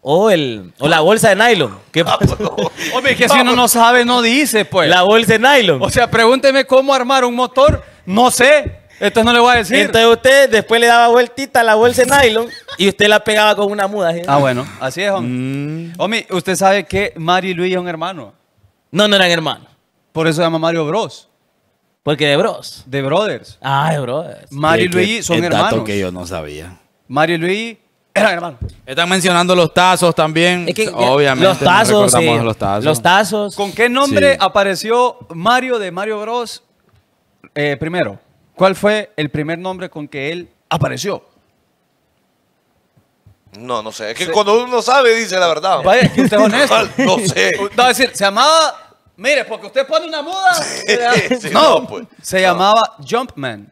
S4: o, el, o la bolsa de nylon. ¿Qué ah, (laughs) que si uno no sabe, no dice, pues. La bolsa de nylon. O sea, pregúnteme cómo armar un motor,
S3: no sé. Esto no le voy a decir. Entonces usted después le daba vueltita a la bolsa de nylon y usted la pegaba con una muda. Ah, bueno, así es, homie. Mm. usted sabe que Mario y Luis son hermanos. No, no eran hermanos. Por eso se llama Mario Bros. Porque de Bros. De
S1: Brothers. Ah, de Brothers. Mario y Luis son el hermanos. Dato que yo no sabía. Mario y Luis eran hermanos. Están mencionando los tazos también. Obviamente. Los tazos, los
S3: tazos. ¿Con qué nombre apareció Mario de Mario Bros. Eh, primero? ¿Cuál fue el primer nombre con que él apareció?
S2: No, no sé. Es que cuando uno sabe, dice la verdad. Vaya, que usted (laughs) no, sé. No, decir,
S3: se llamaba. Mire, porque usted pone una muda. no,
S2: pues. Se llamaba
S3: Jumpman.